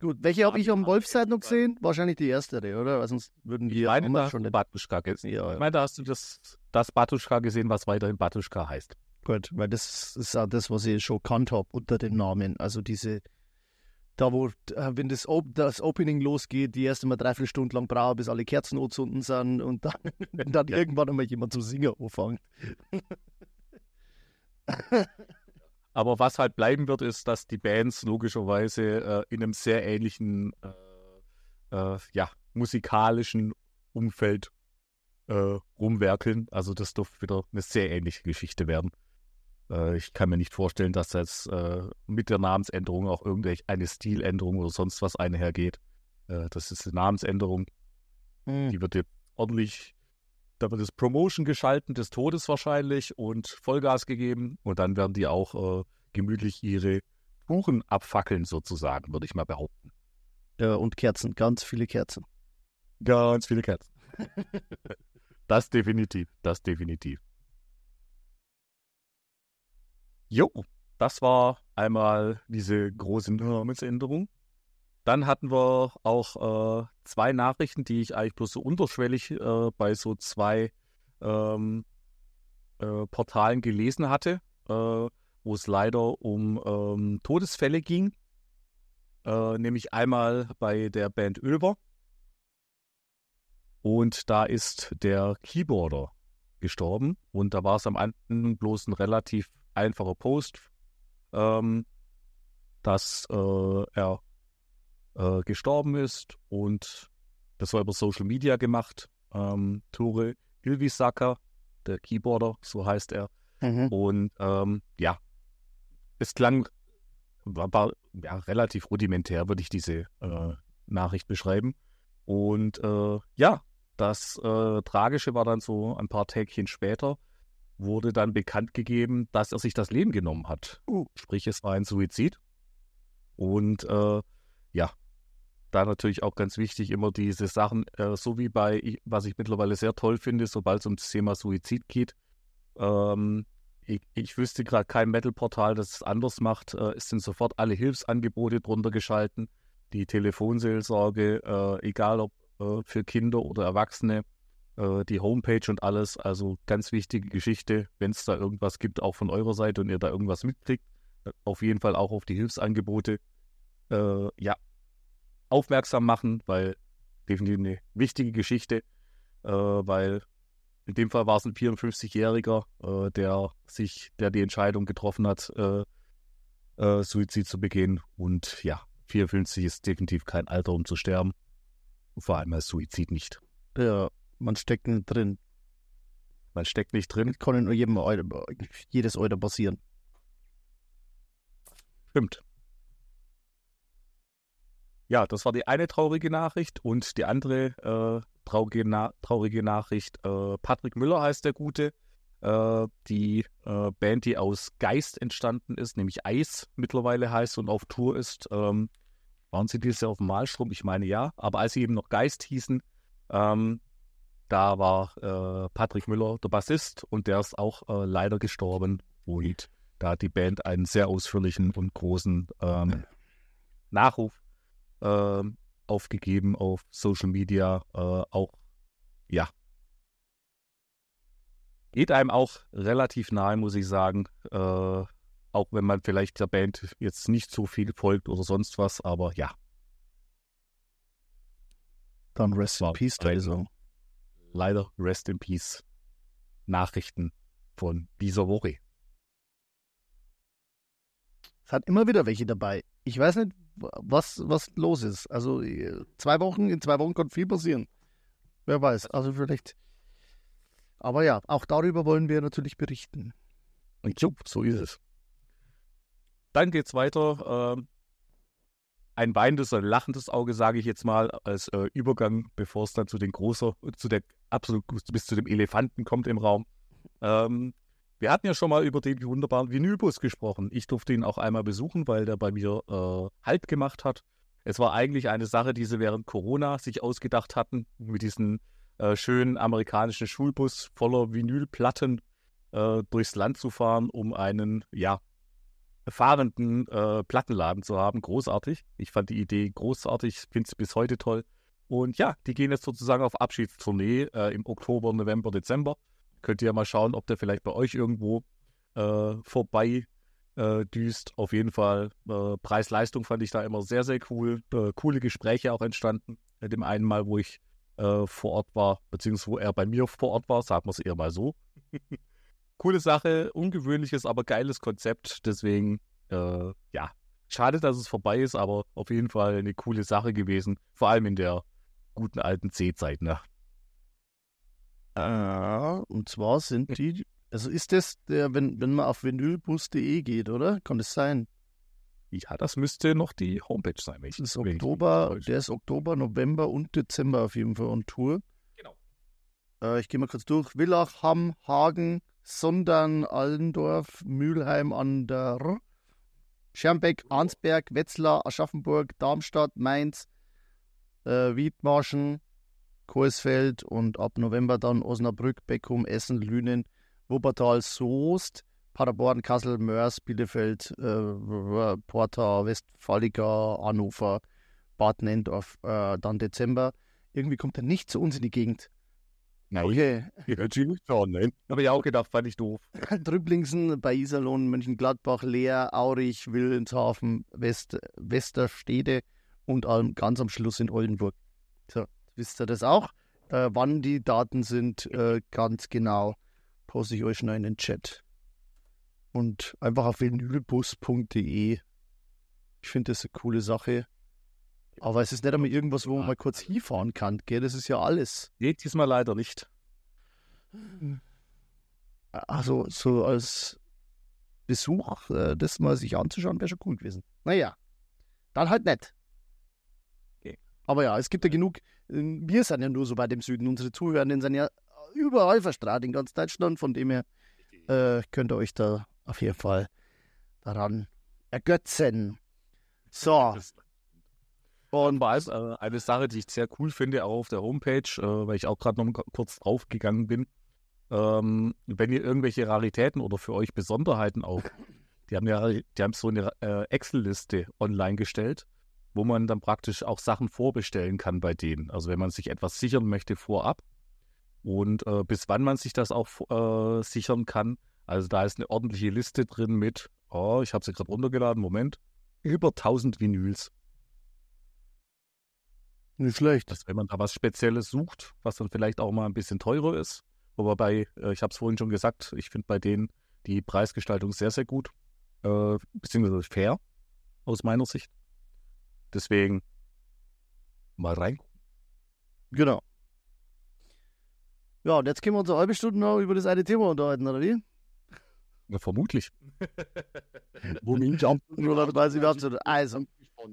Gut, welche habe ich am Wolfszeit noch gesehen? Wahrscheinlich die erste, oder? Weil sonst würden die ich meine, da schon Batuschka gesehen. Ja, ja. Ich meine, da hast du das, das Batuschka gesehen, was weiterhin Batuschka heißt. Gut, weil das ist auch das, was ich schon kannt habe unter dem Namen. Also diese, da wo, äh, wenn das, das Opening losgeht, die erst einmal dreiviertel Stunden lang brauche, bis alle Kerzen unten sind und dann, dann ja. irgendwann einmal jemand zum Singen anfängt. Aber was halt bleiben wird, ist, dass die Bands logischerweise äh, in einem sehr ähnlichen, äh, äh ja, musikalischen Umfeld äh, rumwerkeln. Also das dürfte wieder eine sehr ähnliche Geschichte werden. Äh, ich kann mir nicht vorstellen, dass jetzt mit der Namensänderung auch irgendeine Stiländerung oder sonst was einhergeht. das ist eine Namensänderung. Hm. Die wird jetzt ordentlich da wird das Promotion geschalten des Todes wahrscheinlich und Vollgas gegeben. Und dann werden die auch äh, gemütlich ihre Kuchen abfackeln, sozusagen, würde ich mal behaupten. Ja, äh, und Kerzen, ganz viele Kerzen. Ganz viele Kerzen. das definitiv, das definitiv. Jo, das war einmal diese große Namensänderung. Dann hatten wir auch äh, zwei Nachrichten, die ich eigentlich bloß so unterschwellig äh, bei so zwei ähm, äh, Portalen gelesen hatte, äh, wo es leider um ähm, Todesfälle ging. Äh, nämlich einmal bei der Band Ölber. Und da ist der Keyboarder gestorben. Und da war es am Anfang bloß ein relativ einfacher Post, ähm, dass äh, er äh, gestorben ist. Und das war über Social Media gemacht. Ähm, Tore Ilvisacker, der Keyboarder, so heißt er. Mhm. Und ähm, ja, es klang war, war ja, relativ rudimentär, würde ich diese äh, Nachricht beschreiben. Und äh, ja, das äh, Tragische war dann so ein paar Tägchen später, wurde dann bekannt gegeben, dass er sich das Leben genommen hat. Uh. Sprich, es war ein Suizid. Und äh, ja, da natürlich auch ganz wichtig, immer diese Sachen, äh, so wie bei, was ich mittlerweile sehr toll finde, sobald es um das Thema Suizid geht. Ähm, ich, ich, wüsste gerade kein Metal-Portal, das es anders macht. Äh, es sind sofort alle Hilfsangebote drunter geschalten. Die Telefonseelsorge, äh, egal ob äh, für Kinder oder Erwachsene, äh, die Homepage und alles. Also ganz wichtige Geschichte, wenn es da irgendwas gibt, auch von eurer Seite und ihr da irgendwas mitkriegt. Äh, auf jeden Fall auch auf die Hilfsangebote. ja, aufmerksam machen, weil definitiv eine wichtige Geschichte, äh, weil in dem Fall war es ein 54-Jähriger, äh, der sich, der die Entscheidung getroffen hat, äh, äh Suizid zu begehen. Und ja, 54 ist definitiv kein Alter, um zu sterben. Vor allem als Suizid nicht. Ja, man steckt nicht drin. Man steckt nicht drin. Das kann nur jedem, jedes Euter passieren. Stimmt ja, das war die eine traurige Nachricht und die andere äh, traurige, Na traurige, Nachricht. Äh, Patrick Müller heißt der Gute. Äh, die äh, Band, die aus Geist entstanden ist, nämlich Eis mittlerweile heißt und auf Tour ist. Ähm, waren sie dieses Jahr auf dem Malstrom? Ich meine ja, aber als sie eben noch Geist hießen, ähm, da war äh, Patrick Müller der Bassist und der ist auch äh, leider gestorben. Und da hat die Band einen sehr ausführlichen und großen ähm, Nachruf ähm, aufgegeben auf Social Media. Äh, auch, ja, geht einem auch relativ nahe, muss ich sagen. Äh, auch wenn man vielleicht der Band jetzt nicht so viel folgt oder sonst was, aber ja. Dann Rest in Peace, also. Leider Rest in Peace. Nachrichten von dieser Woche. Es hat immer wieder welche dabei. Ich weiß nicht, was, was los ist. Also äh, zwei Wochen, in zwei Wochen kann viel passieren. Wer weiß. Also vielleicht. Aber ja, auch darüber wollen wir natürlich berichten. Und jo, so ist es. Dann geht's weiter. Ähm, ein weinendes ein lachendes Auge, sage ich jetzt mal, als äh, Übergang, bevor es dann zu den großen, zu der absolut bis zu dem Elefanten kommt im Raum. Ähm, wir hatten ja schon mal über den wunderbaren Vinylbus gesprochen. Ich durfte ihn auch einmal besuchen, weil der bei mir äh, Halt gemacht hat. Es war eigentlich eine Sache, die sie während Corona sich ausgedacht hatten, mit diesem äh, schönen amerikanischen Schulbus voller Vinylplatten äh, durchs Land zu fahren, um einen, ja, fahrenden äh, Plattenladen zu haben. Großartig. Ich fand die Idee großartig, finde sie bis heute toll. Und ja, die gehen jetzt sozusagen auf Abschiedstournee äh, im Oktober, November, Dezember. Könnt ihr ja mal schauen, ob der vielleicht bei euch irgendwo äh, vorbei äh, düst. Auf jeden Fall, äh, Preis-Leistung fand ich da immer sehr, sehr cool. Äh, coole Gespräche auch entstanden. Dem einen Mal, wo ich äh, vor Ort war, beziehungsweise wo er bei mir vor Ort war, sagen wir es eher mal so. Coole Sache, ungewöhnliches, aber geiles Konzept. Deswegen, äh, ja, schade, dass es vorbei ist, aber auf jeden Fall eine coole Sache gewesen. Vor allem in der guten alten C-Zeit. Ne? Ah, und zwar sind hm. die, also ist das der, wenn, wenn man auf vinylbus.de geht, oder? Kann das sein? Ja, das müsste noch die Homepage sein. Das ist Oktober, der ist Oktober, November und Dezember auf jeden Fall on Tour. Genau. Äh, ich gehe mal kurz durch. Villach, Hamm, Hagen, Sondern, Allendorf, Mülheim an der R, Schermbeck, Arnsberg, Wetzlar, Aschaffenburg, Darmstadt, Mainz, äh, Wiedmarschen, Kursfeld und ab November dann Osnabrück, Beckum, Essen, Lünen, Wuppertal, Soest, Paderborn, Kassel, Mörs, Bielefeld, äh, Porta, Westfalica, Hannover, Bad Nendorf, äh, dann Dezember. Irgendwie kommt er nicht zu uns in die Gegend. Nein. Okay. Ich hätte nicht schauen, nein. Habe ich auch gedacht, fand ich doof. Drüblingsen, bei Iserlohn, Mönchengladbach, Leer, Aurich, Wilhelmshaven, West, Westerstede und ganz am Schluss in Oldenburg. So wisst ihr das auch. Äh, wann die Daten sind, äh, ganz genau, poste ich euch noch in den Chat. Und einfach auf vinylbus.de. Ich finde das eine coole Sache. Aber es ist nicht einmal irgendwas, wo man mal kurz hinfahren kann, gell? Das ist ja alles. Nee, diesmal leider nicht. Also, so als Besuch, äh, das mal sich anzuschauen, wäre schon cool gewesen. Naja, dann halt nicht. Aber ja, es gibt ja genug. Ähm, wir sind ja nur so bei dem Süden. Unsere Zuhörenden sind ja überall verstrahlt in ganz Deutschland. Von dem her äh, könnt ihr euch da auf jeden Fall daran ergötzen. So. Und weiß, äh, eine Sache, die ich sehr cool finde, auch auf der Homepage, äh, weil ich auch gerade noch kurz draufgegangen bin. Ähm, wenn ihr irgendwelche Raritäten oder für euch Besonderheiten auch, die haben ja, die haben so eine äh, Excel-Liste online gestellt wo man dann praktisch auch Sachen vorbestellen kann bei denen. Also wenn man sich etwas sichern möchte vorab und äh, bis wann man sich das auch äh, sichern kann. Also da ist eine ordentliche Liste drin mit, oh, ich habe sie gerade runtergeladen, Moment, über 1000 Vinyls. Nicht schlecht. Dass, wenn man da was Spezielles sucht, was dann vielleicht auch mal ein bisschen teurer ist. Aber bei, äh, ich habe es vorhin schon gesagt, ich finde bei denen die Preisgestaltung sehr, sehr gut, äh, beziehungsweise fair aus meiner Sicht. Deswegen mal rein. Genau. Ja, und jetzt können wir uns eine halbe Stunde noch über das eine Thema unterhalten, oder wie? Ja, vermutlich. also,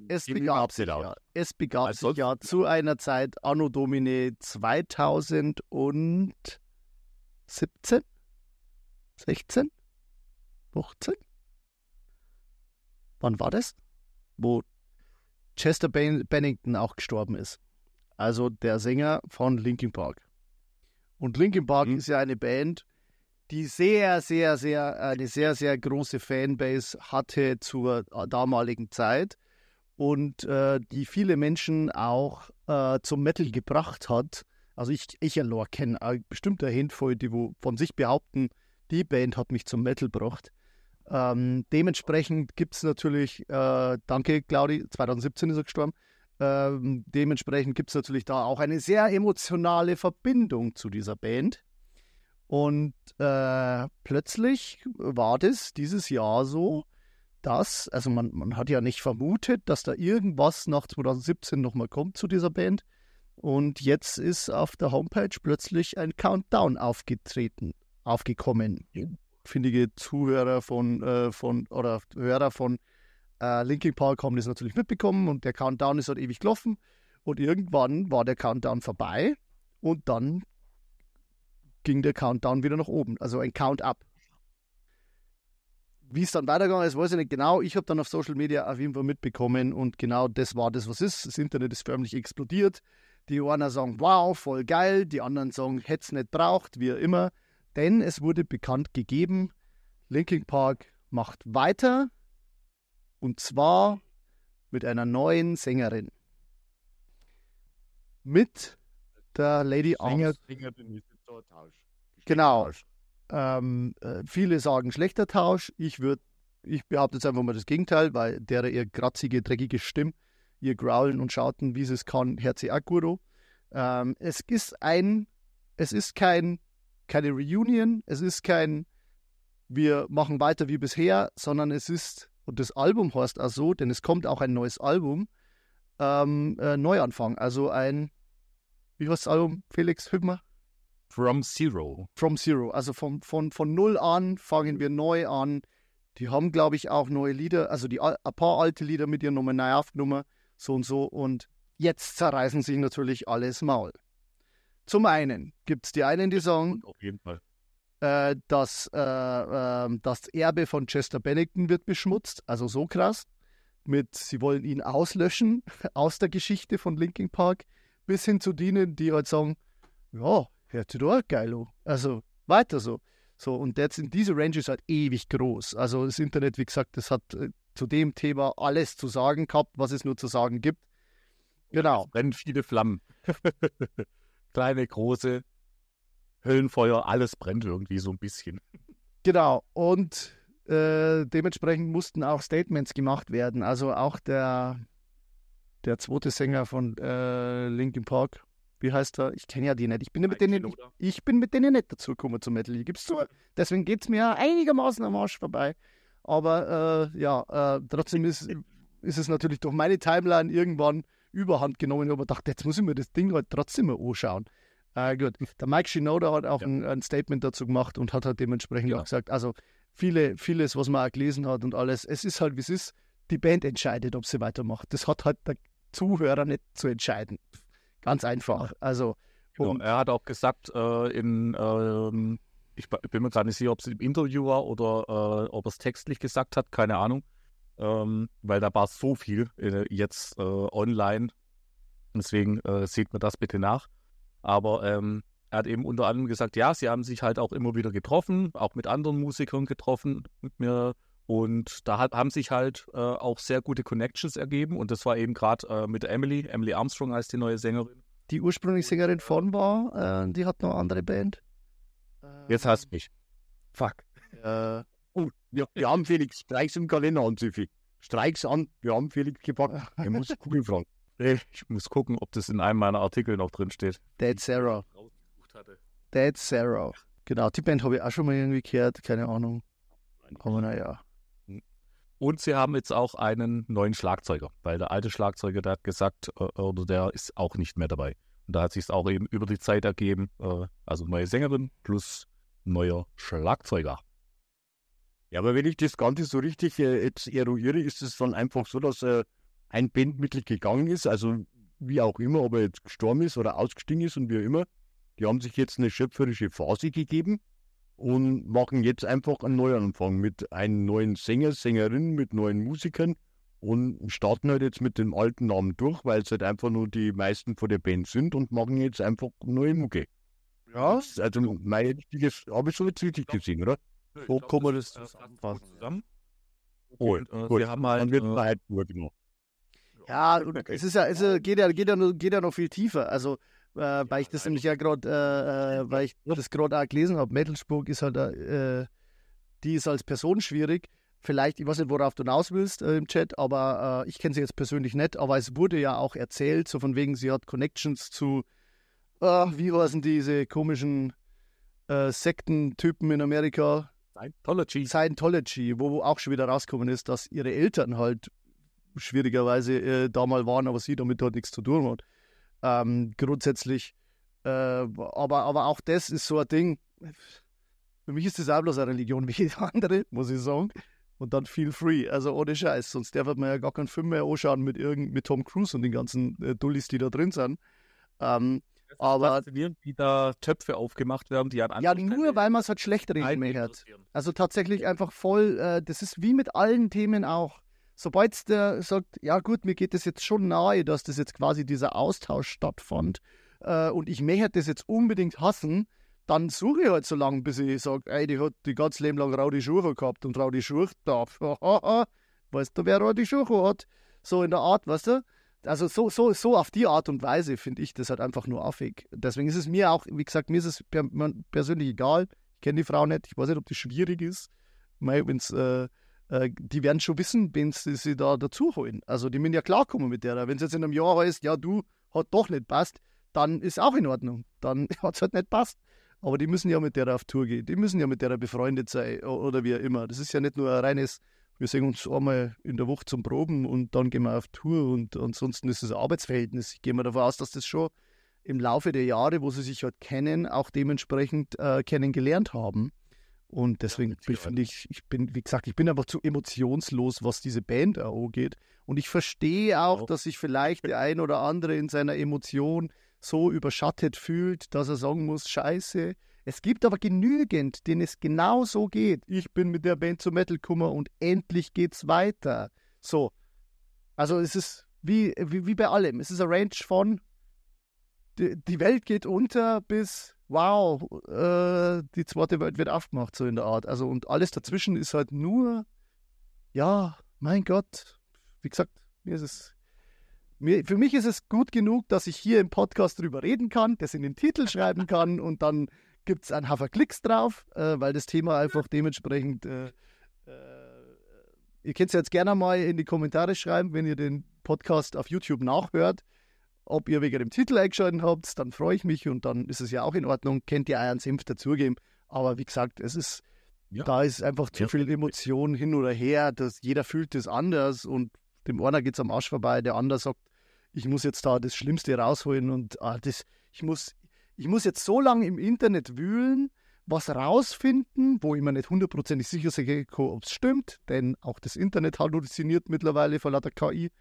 es begab, sich, ja, es begab also, sich ja zu einer Zeit, Anno Domine 2017, 16, 18? Wann war das? Wo Chester Bennington auch gestorben ist. Also der Sänger von Linkin Park. Und Linkin Park mhm. ist ja eine Band, die sehr, sehr, sehr, eine sehr, sehr große Fanbase hatte zur äh, damaligen Zeit und äh, die viele Menschen auch äh, zum Metal gebracht hat. Also ich, ich erlor kenne äh, bestimmt eine Handvoll, die wo von sich behaupten, die Band hat mich zum Metal gebracht. Ähm, dementsprechend gibt es natürlich, äh, danke Claudi, 2017 ist er gestorben, ähm, dementsprechend gibt es natürlich da auch eine sehr emotionale Verbindung zu dieser Band. Und äh, plötzlich war das dieses Jahr so, dass, also man, man hat ja nicht vermutet, dass da irgendwas nach 2017 nochmal kommt zu dieser Band. Und jetzt ist auf der Homepage plötzlich ein Countdown aufgetreten, aufgekommen findige Zuhörer von, äh, von oder Hörer von äh, Linkin Park haben das natürlich mitbekommen und der Countdown ist halt ewig gelaufen. Und irgendwann war der Countdown vorbei und dann ging der Countdown wieder nach oben, also ein Count-Up. Wie es dann weitergegangen ist, weiß ich nicht genau. Ich habe dann auf Social Media auf jeden Fall mitbekommen und genau das war das, was ist. Das Internet ist förmlich explodiert. Die einen sagen, wow, voll geil. Die anderen sagen, hätte es nicht braucht, wie immer denn es wurde bekannt gegeben, Linkin Park macht weiter und zwar mit einer neuen Sängerin. Mit der Lady Armstrong. Sängerin ist jetzt so ein Tausch. Genau. Ähm, äh, viele sagen schlechter Tausch. Ich würde, ich behaupte jetzt einfach mal das Gegenteil, weil derer ihr kratzige, dreckige Stimme, ihr Growlen und Schauten, wie sie es kann, Herze Akuro. Ähm, es ist ein, es ist kein keine Reunion, es ist kein wir machen weiter wie bisher, sondern es ist, und das Album heißt auch so, denn es kommt auch ein neues Album, ähm, äh, Neuanfang. Also ein, wie heißt das Album, Felix Hübner? From Zero. From Zero. Also von, von, von Null an fangen wir neu an. Die haben, glaube ich, auch neue Lieder, also die, ein paar alte Lieder mit ihr Nummer neu aufgenommen, so und so. Und jetzt zerreißen sich natürlich alles Maul. Zum einen gibt es die einen, die sagen, auf jeden Fall. Äh, dass, äh, äh, das Erbe von Chester Bennington wird beschmutzt, also so krass. Mit, sie wollen ihn auslöschen aus der Geschichte von Linkin Park, bis hin zu denen, die halt sagen, ja, hört sich doch geil an. Also weiter so. So, und jetzt sind diese Ranges halt ewig groß. Also das Internet, wie gesagt, das hat äh, zu dem Thema alles zu sagen gehabt, was es nur zu sagen gibt. Genau. Es brennen viele Flammen. kleine, große Höllenfeuer, alles brennt irgendwie so ein bisschen. Genau, und äh, dementsprechend mussten auch Statements gemacht werden. Also auch der, der zweite Sänger von äh, Linkin Park, wie heißt er? Ich kenne ja die nicht. Ich bin ja mit denen, ich, ich, bin mit denen nicht dazugekommen zum Metal. Ich gib's zu. Deswegen geht es mir einigermaßen am Arsch vorbei. Aber äh, ja, äh, trotzdem ist, ist es natürlich durch meine Timeline irgendwann überhand genommen. Ich habe gedacht, jetzt muss ich mir das Ding halt trotzdem mal anschauen. Äh, gut. Mhm. Der Mike Shinoda hat auch ja. ein, ein, Statement dazu gemacht und hat halt dementsprechend genau. auch gesagt, also viele, vieles, was man auch gelesen hat und alles, es ist halt, wie es ist. Die Band entscheidet, ob sie weitermacht. Das hat halt der Zuhörer nicht zu entscheiden. Ganz einfach. Also genau. er hat auch gesagt, äh, in, ähm, ich bin mir gar nicht sicher, ob es im Interview war oder äh, ob er es textlich gesagt hat, keine Ahnung ähm, weil da war so viel äh, jetzt äh, online. Deswegen äh, seht mir das bitte nach. Aber ähm, er hat eben unter anderem gesagt, ja, sie haben sich halt auch immer wieder getroffen, auch mit anderen Musikern getroffen mit mir. Und da hat, haben sich halt äh, auch sehr gute Connections ergeben. Und das war eben gerade äh, mit Emily. Emily Armstrong als die neue Sängerin. Die ursprüngliche Sängerin von war, äh, die hat noch eine andere Band. Jetzt hasst mich. Ähm, fuck. Äh, Oh, wir, wir haben Felix, Streiks im Kalender an, Sifi. Streichs an, wir haben Felix gepackt. Er muss Google fragen. Äh, ich muss gucken, ob das in einem meiner Artikel noch drin steht. Dead Sarah. Dead Sarah. Genau, die Band habe ich auch schon mal irgendwie gehört, keine Ahnung. Aber naja. Und sie haben jetzt auch einen neuen Schlagzeuger, weil der alte Schlagzeuger, der hat gesagt, äh, oder der ist auch nicht mehr dabei. Und da hat sich es auch eben über die Zeit ergeben, äh, also neue Sängerin plus neuer Schlagzeuger. Ja, aber wenn ich das Ganze so richtig äh, jetzt eruiere, ist es dann einfach so, dass äh, ein Bandmittel gegangen ist, also wie auch immer, ob er jetzt gestorben ist oder ausgestiegen ist und wie auch immer. Die haben sich jetzt eine schöpferische Phase gegeben und machen jetzt einfach einen Neuanfang mit einem neuen Sänger, Sängerin, mit neuen Musikern und starten halt jetzt mit dem alten Namen durch, weil es halt einfach nur die meisten von der Band sind und machen jetzt einfach neue Mucke. Ja. Also mein habe ich so jetzt richtig gesehen, oder? Nö, so kann man das äh, zusammenfassen. Zusammen. Okay, und, äh, gut. Wir haben halt, dann wird äh, halt nur genau. Ja, und es ist ja, es äh, geht ja, geht ja, geht ja noch viel tiefer. Also äh, weil ich das nämlich ja gerade, äh, äh weil ich das gerade auch gelesen habe, Mettelsburg ist halt, äh, die ist als Person schwierig. Vielleicht, ich weiß nicht, worauf du hinaus willst im Chat, aber ich kenne sie jetzt persönlich nicht, aber es wurde ja auch erzählt, so von wegen, sie hat Connections zu, wie heißen diese komischen Sektentypen in Amerika, Scientology. Scientology, wo auch schon wieder rausgekommen ist, dass ihre Eltern halt schwierigerweise äh, da mal waren, aber sie damit halt nichts zu tun hat. Ähm, grundsätzlich. Äh, aber, aber auch das ist so ein Ding. Für mich ist das auch bloß eine Religion wie jede andere, muss ich sagen. Und dann feel free. Also ohne Scheiß. Sonst darf man ja gar keinen Film mehr anschauen mit, irgend, mit Tom Cruise und den ganzen äh, Dullis, die da drin sind. Ähm, aber faszinierend, wie da Töpfe aufgemacht werden, die an Ja, nur weil man es halt schlecht reden hat. Also tatsächlich einfach voll, äh, das ist wie mit allen Themen auch. Sobald der sagt, ja gut, mir geht das jetzt schon nahe, dass das jetzt quasi dieser Austausch stattfand äh, und ich möchte das jetzt unbedingt hassen, dann suche ich halt so lange, bis ich sage, ey, die hat die ganze Leben lang rau die Schuhe gehabt und rau die Schuhe darf. weißt du, wer rau die Schuhe hat? So in der Art, weißt du? also so, so, so auf die Art und Weise finde ich das halt einfach nur affig. Deswegen ist es mir auch, wie gesagt, mir ist es per, persönlich egal. Ich kenne die Frau nicht. Ich weiß nicht, ob das schwierig ist. Wenn's, äh, äh, die werden schon wissen, wenn sie sie da dazu holen. Also die müssen ja klarkommen mit der. Wenn es jetzt in einem Jahr heißt, ja, du, hat doch nicht passt, dann ist auch in Ordnung. Dann hat es halt nicht passt. Aber die müssen ja mit der auf Tour gehen. Die müssen ja mit der befreundet sein oder wie auch immer. Das ist ja nicht nur ein reines wir sehen uns einmal in der Woche zum Proben und dann gehen wir auf Tour und ansonsten ist es ein Arbeitsverhältnis. Ich gehe mal davon aus, dass das schon im Laufe der Jahre, wo sie sich halt kennen, auch dementsprechend äh, kennengelernt haben. Und deswegen ja, finde ich, ich bin, wie gesagt, ich bin einfach zu emotionslos, was diese Band AO geht. Und ich verstehe auch, oh. dass sich vielleicht der ein oder andere in seiner Emotion so überschattet fühlt, dass er sagen muss, scheiße, es gibt aber genügend, denen es genau so geht. Ich bin mit der Band zu Metal Kummer und endlich geht's weiter. So. Also es ist wie, wie, wie bei allem. Es ist ein Range von die Welt geht unter bis wow, äh, die zweite Welt wird aufgemacht, so in der Art. Also und alles dazwischen ist halt nur, ja, mein Gott, wie gesagt, mir ist es für mich ist es gut genug, dass ich hier im Podcast drüber reden kann, das in den Titel schreiben kann und dann gibt es ein Hafer Klicks drauf, äh, weil das Thema einfach dementsprechend. Äh, äh ihr könnt es jetzt gerne mal in die Kommentare schreiben, wenn ihr den Podcast auf YouTube nachhört. Ob ihr wegen dem Titel eingeschaltet habt, dann freue ich mich und dann ist es ja auch in Ordnung. Kennt ihr euren Senf dazugeben. Aber wie gesagt, es ist, ja. da ist einfach zu ja. viel Emotion hin oder her. Dass jeder fühlt es anders und dem einer geht es am Arsch vorbei, der andere sagt, ich muss jetzt da das Schlimmste rausholen und ah, das, ich muss ich muss jetzt so lange im Internet wühlen, was rausfinden, wo ich mir nicht hundertprozentig sicher sehe, ob es stimmt, denn auch das Internet halluziniert mittlerweile vor lauter KI.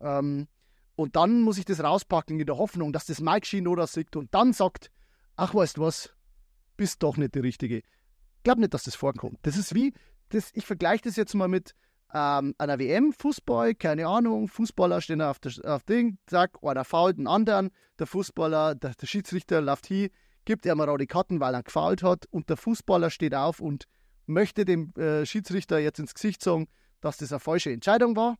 Ähm, und dann muss ich das rauspacken in der Hoffnung, dass das Mike Shinoda sieht und dann sagt, ach weißt du was, bist doch nicht die Richtige. Ich glaube nicht, dass das vorkommt. Das ist wie, das, ich vergleiche das jetzt mal mit, ähm, einer WM, Fußball, keine Ahnung, Fußballer stehen auf, der, auf Ding, zack, einer fault einen anderen, der Fußballer, der, der Schiedsrichter läuft hier, gibt er mal rote Karten, weil er gefault hat und der Fußballer steht auf und möchte dem äh, Schiedsrichter jetzt ins Gesicht sagen, dass das eine falsche Entscheidung war.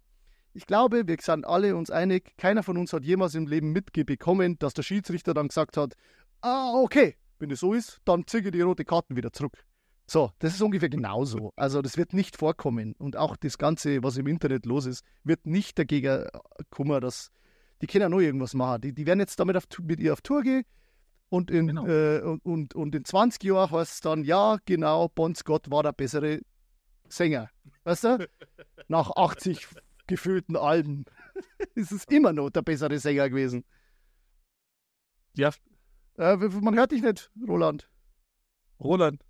Ich glaube, wir sind alle uns einig, keiner von uns hat jemals im Leben mitbekommen, dass der Schiedsrichter dann gesagt hat, ah, okay, wenn es so ist, dann ziehe ich die rote Karten wieder zurück. So, das ist ungefähr genauso. Also das wird nicht vorkommen. Und auch das Ganze, was im Internet los ist, wird nicht dagegen äh, kommen, dass die Kinder nur irgendwas machen. Die, die werden jetzt damit auf, mit ihr auf Tour gehen und in, genau. äh, und, und, und, in 20 Jahren heißt es dann, ja, genau, Bon Scott war der bessere Sänger. Weißt du? Nach 80 gefühlten Alben ist es immer noch der bessere Sänger gewesen. Ja. Äh, man hört dich nicht, Roland. Roland.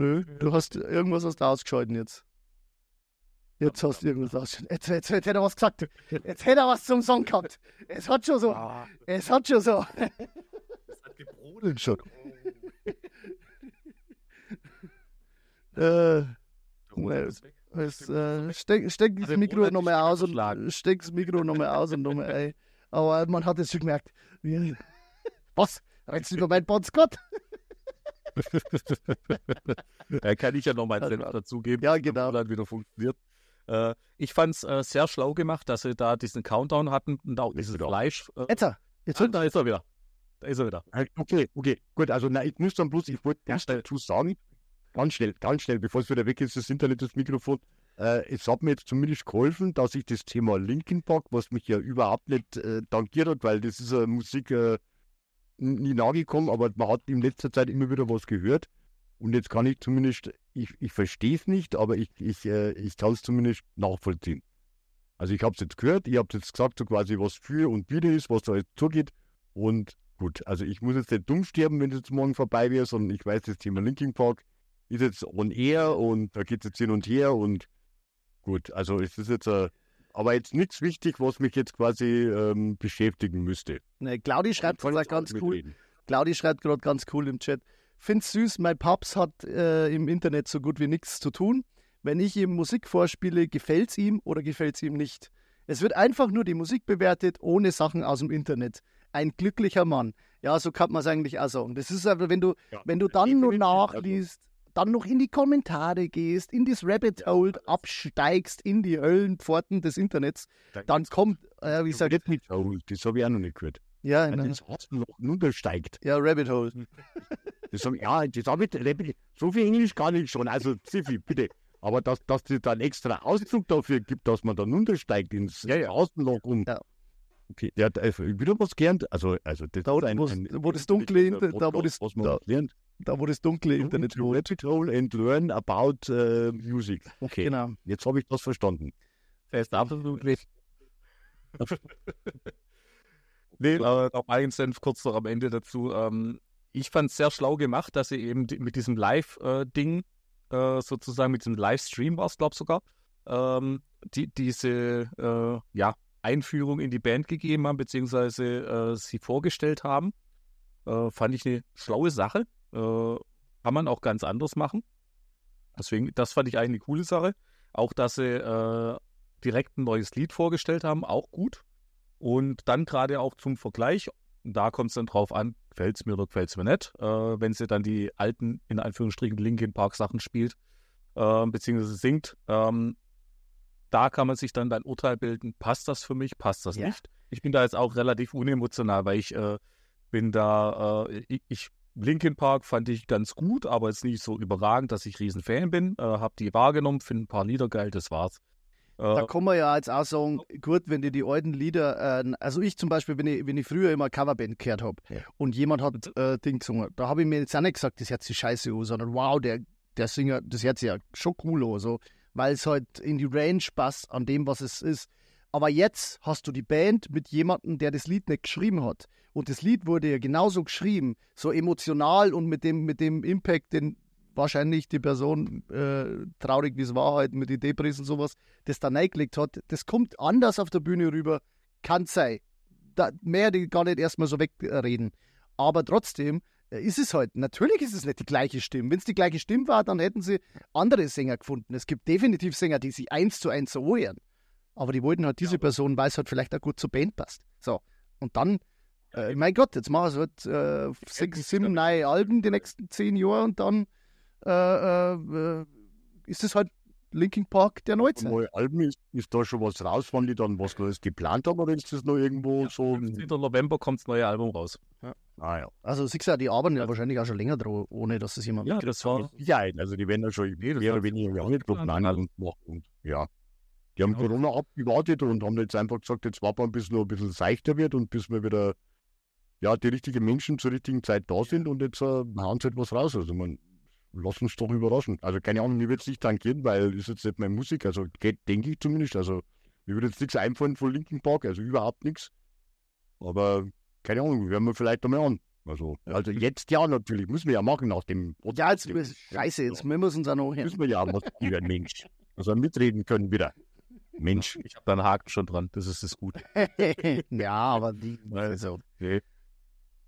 Nö, du hast irgendwas hast du ausgeschalten jetzt. Jetzt hast du irgendwas ausgeschalten. Jetzt, jetzt, jetzt hätte er was gesagt. Jetzt hätte er was zum Song gehabt. Es hat schon so. Ah. Es hat schon so. Es hat gebrodelt schon. Oh. äh, es, äh, steck, steck das Mikro nochmal aus und steck das Mikro nochmal aus und nochmal ein. Aber man hat es schon gemerkt. was? Rennst du über meinen Bon da kann ich ja noch mal Senf dazugeben, ja, genau. dann wieder funktioniert. Äh, ich fand es äh, sehr schlau gemacht, dass sie da diesen Countdown hatten und auch dieses wieder. Fleisch. Äh, jetzt, jetzt ah, da ist er wieder. Da ist er wieder. Äh, okay, okay, gut. Also na, ich muss dann bloß, ich wollte erst dazu sagen, ganz schnell, ganz schnell, bevor es wieder weg ist, das Internet, das Mikrofon. Äh, es hat mir jetzt zumindest geholfen, dass ich das Thema Linkin Park, was mich ja überhaupt nicht äh, tangiert hat, weil das ist eine Musik, äh, nie gekommen, aber man hat in letzter Zeit immer wieder was gehört. Und jetzt kann ich zumindest, ich, ich verstehe es nicht, aber ich, ich, äh, ich kann es zumindest nachvollziehen. Also ich habe es jetzt gehört, ich habe jetzt gesagt, so quasi, was für und wieder ist, was da jetzt zugeht. Und gut, also ich muss jetzt nicht dumm sterben, wenn es jetzt morgen vorbei wäre, sondern ich weiß, das Thema Linking Park ist jetzt on air und da geht es jetzt hin und her und gut, also es ist jetzt ein aber jetzt nichts wichtig, was mich jetzt quasi ähm, beschäftigen müsste. Ne, Claudi schreibt gerade ganz cool. Claudi schreibt gerade ganz cool im Chat. Find's süß, mein Paps hat äh, im Internet so gut wie nichts zu tun. Wenn ich ihm Musik vorspiele, gefällt's ihm oder gefällt's ihm nicht. Es wird einfach nur die Musik bewertet, ohne Sachen aus dem Internet. Ein glücklicher Mann. Ja, so kann man es eigentlich auch sagen. Das ist aber, wenn du, ja, wenn du dann nur also nachliest, dann noch in die Kommentare gehst, in das Rabbit Hole absteigst, in die Höllenpforten des Internets, da dann kommt, äh, wie gesagt. Rabbit Hole, das habe ich auch noch nicht gehört. Ja, in das Hasenloch runtersteigt. Ja, Rabbit Hole. Hm. Das hab, ja, das habe ich, Rabbit, so viel Englisch kann ich schon, also Ziffy, bitte. Aber dass, dass es da einen extra Ausdruck dafür gibt, dass man dann untersteigt ins ja, ja. Außenloch um. Ja. Okay. Ja, da, äh, wieder was gelernt. Also, also das da, ist ein, wo, ein, wo das Dunkle, da, wo das, was man da, lernt da wo das dunkle Internet into Rabbit Hole and learn about uh, music. Okay, genau. jetzt habe ich das verstanden. Fest absolut nee, äh, noch einen Senf kurz noch am Ende dazu. Ähm, ich fand es sehr schlau gemacht, dass sie eben mit diesem Live-Ding, äh, äh, sozusagen mit diesem Livestream war es, glaube ich sogar, ähm, die, diese ja, Einführung in die Band gegeben haben, beziehungsweise sie vorgestellt haben. fand ich eine schlaue Sache. Äh, kann man auch ganz anders machen. Deswegen, das fand ich eigentlich eine coole Sache. Auch, dass sie äh, direkt ein neues Lied vorgestellt haben, auch gut. Und dann gerade auch zum Vergleich, da kommt es dann drauf an, gefällt es mir oder gefällt es mir nicht, äh, wenn sie dann die alten, in Anführungsstrichen, Linkin Park Sachen spielt, äh, beziehungsweise singt. Ähm, da kann man sich dann dein Urteil bilden, passt das für mich, passt das ja. nicht. Ich bin da jetzt auch relativ unemotional, weil ich äh, bin da, äh, ich, ich Linkin Park fand ich ganz gut, aber jetzt nicht so überragend, dass ich Riesenfan bin. Äh, hab die wahrgenommen, finde ein paar Lieder geil, das war's. Äh, da kann man ja jetzt auch sagen, gut, wenn die die alten Lieder, äh, also ich zum Beispiel, wenn ich, wenn ich früher immer Coverband gehört habe und jemand hat äh, Ding gesungen, da habe ich mir jetzt auch nicht gesagt, das hört sich scheiße an, sondern wow, der, der Singer, das hört sich ja schon cool an, so, weil es halt in die Range passt an dem, was es ist. Aber jetzt hast du die Band mit jemandem, der das Lied nicht geschrieben hat. Und das Lied wurde ja genauso geschrieben, so emotional und mit dem, mit dem Impact, den wahrscheinlich die Person, äh, traurig wie es war, halt mit den Debris und sowas, das da neigelegt hat. Das kommt anders auf der Bühne rüber. Kann sein. Da, mehr die gar nicht erstmal so wegreden. Aber trotzdem äh, ist es halt, natürlich ist es nicht die gleiche Stimme. Wenn es die gleiche Stimme war, dann hätten sie andere Sänger gefunden. Es gibt definitiv Sänger, die sich eins zu eins so hören aber die wollten halt diese ja. Person, weil es halt vielleicht auch gut zur Band passt. So, und dann, äh, mein Gott, jetzt machen sie halt äh, sechs, sieben neue Alben die nächsten zehn Jahre und dann äh, äh, äh ist es halt Linkin Park der Neuzeit. Neue Alben, ist, ist da schon was raus, wann die dann was Neues geplant haben oder ist das noch irgendwo ja, so? 15. November kommt das neue Album raus. Ja. Ah, ja. Also siehst du, ja, die arbeiten ja wahrscheinlich auch schon länger dran, ohne dass es jemand... Ja, das war... Ja, also die werden ja schon mehr oder weniger Jahre dran machen und ja. Die haben ja. Corona abgewartet und haben jetzt einfach gesagt, jetzt warten wir, bis es noch ein bisschen seichter wird und bis wir wieder ja, die richtigen Menschen zur richtigen Zeit da sind und jetzt äh, hauen sie etwas halt raus. Also man lass uns doch überraschen. Also keine Ahnung, mir wird es nicht tankieren, weil ist jetzt nicht meine Musik. Also geht, denke ich zumindest. Also mir würde jetzt nichts einfallen von Linkin Park, also überhaupt nichts. Aber keine Ahnung, hören wir vielleicht einmal an. Also, also jetzt ja natürlich, müssen wir ja machen nach dem. Ja, jetzt dem, scheiße, jetzt ja. müssen wir uns auch noch hören. Müssen wir ja machen, hören, Mensch. Also mitreden können wieder. Mensch, ich habe da einen Haken schon dran, das ist das Gute. ja, aber die. Also, okay.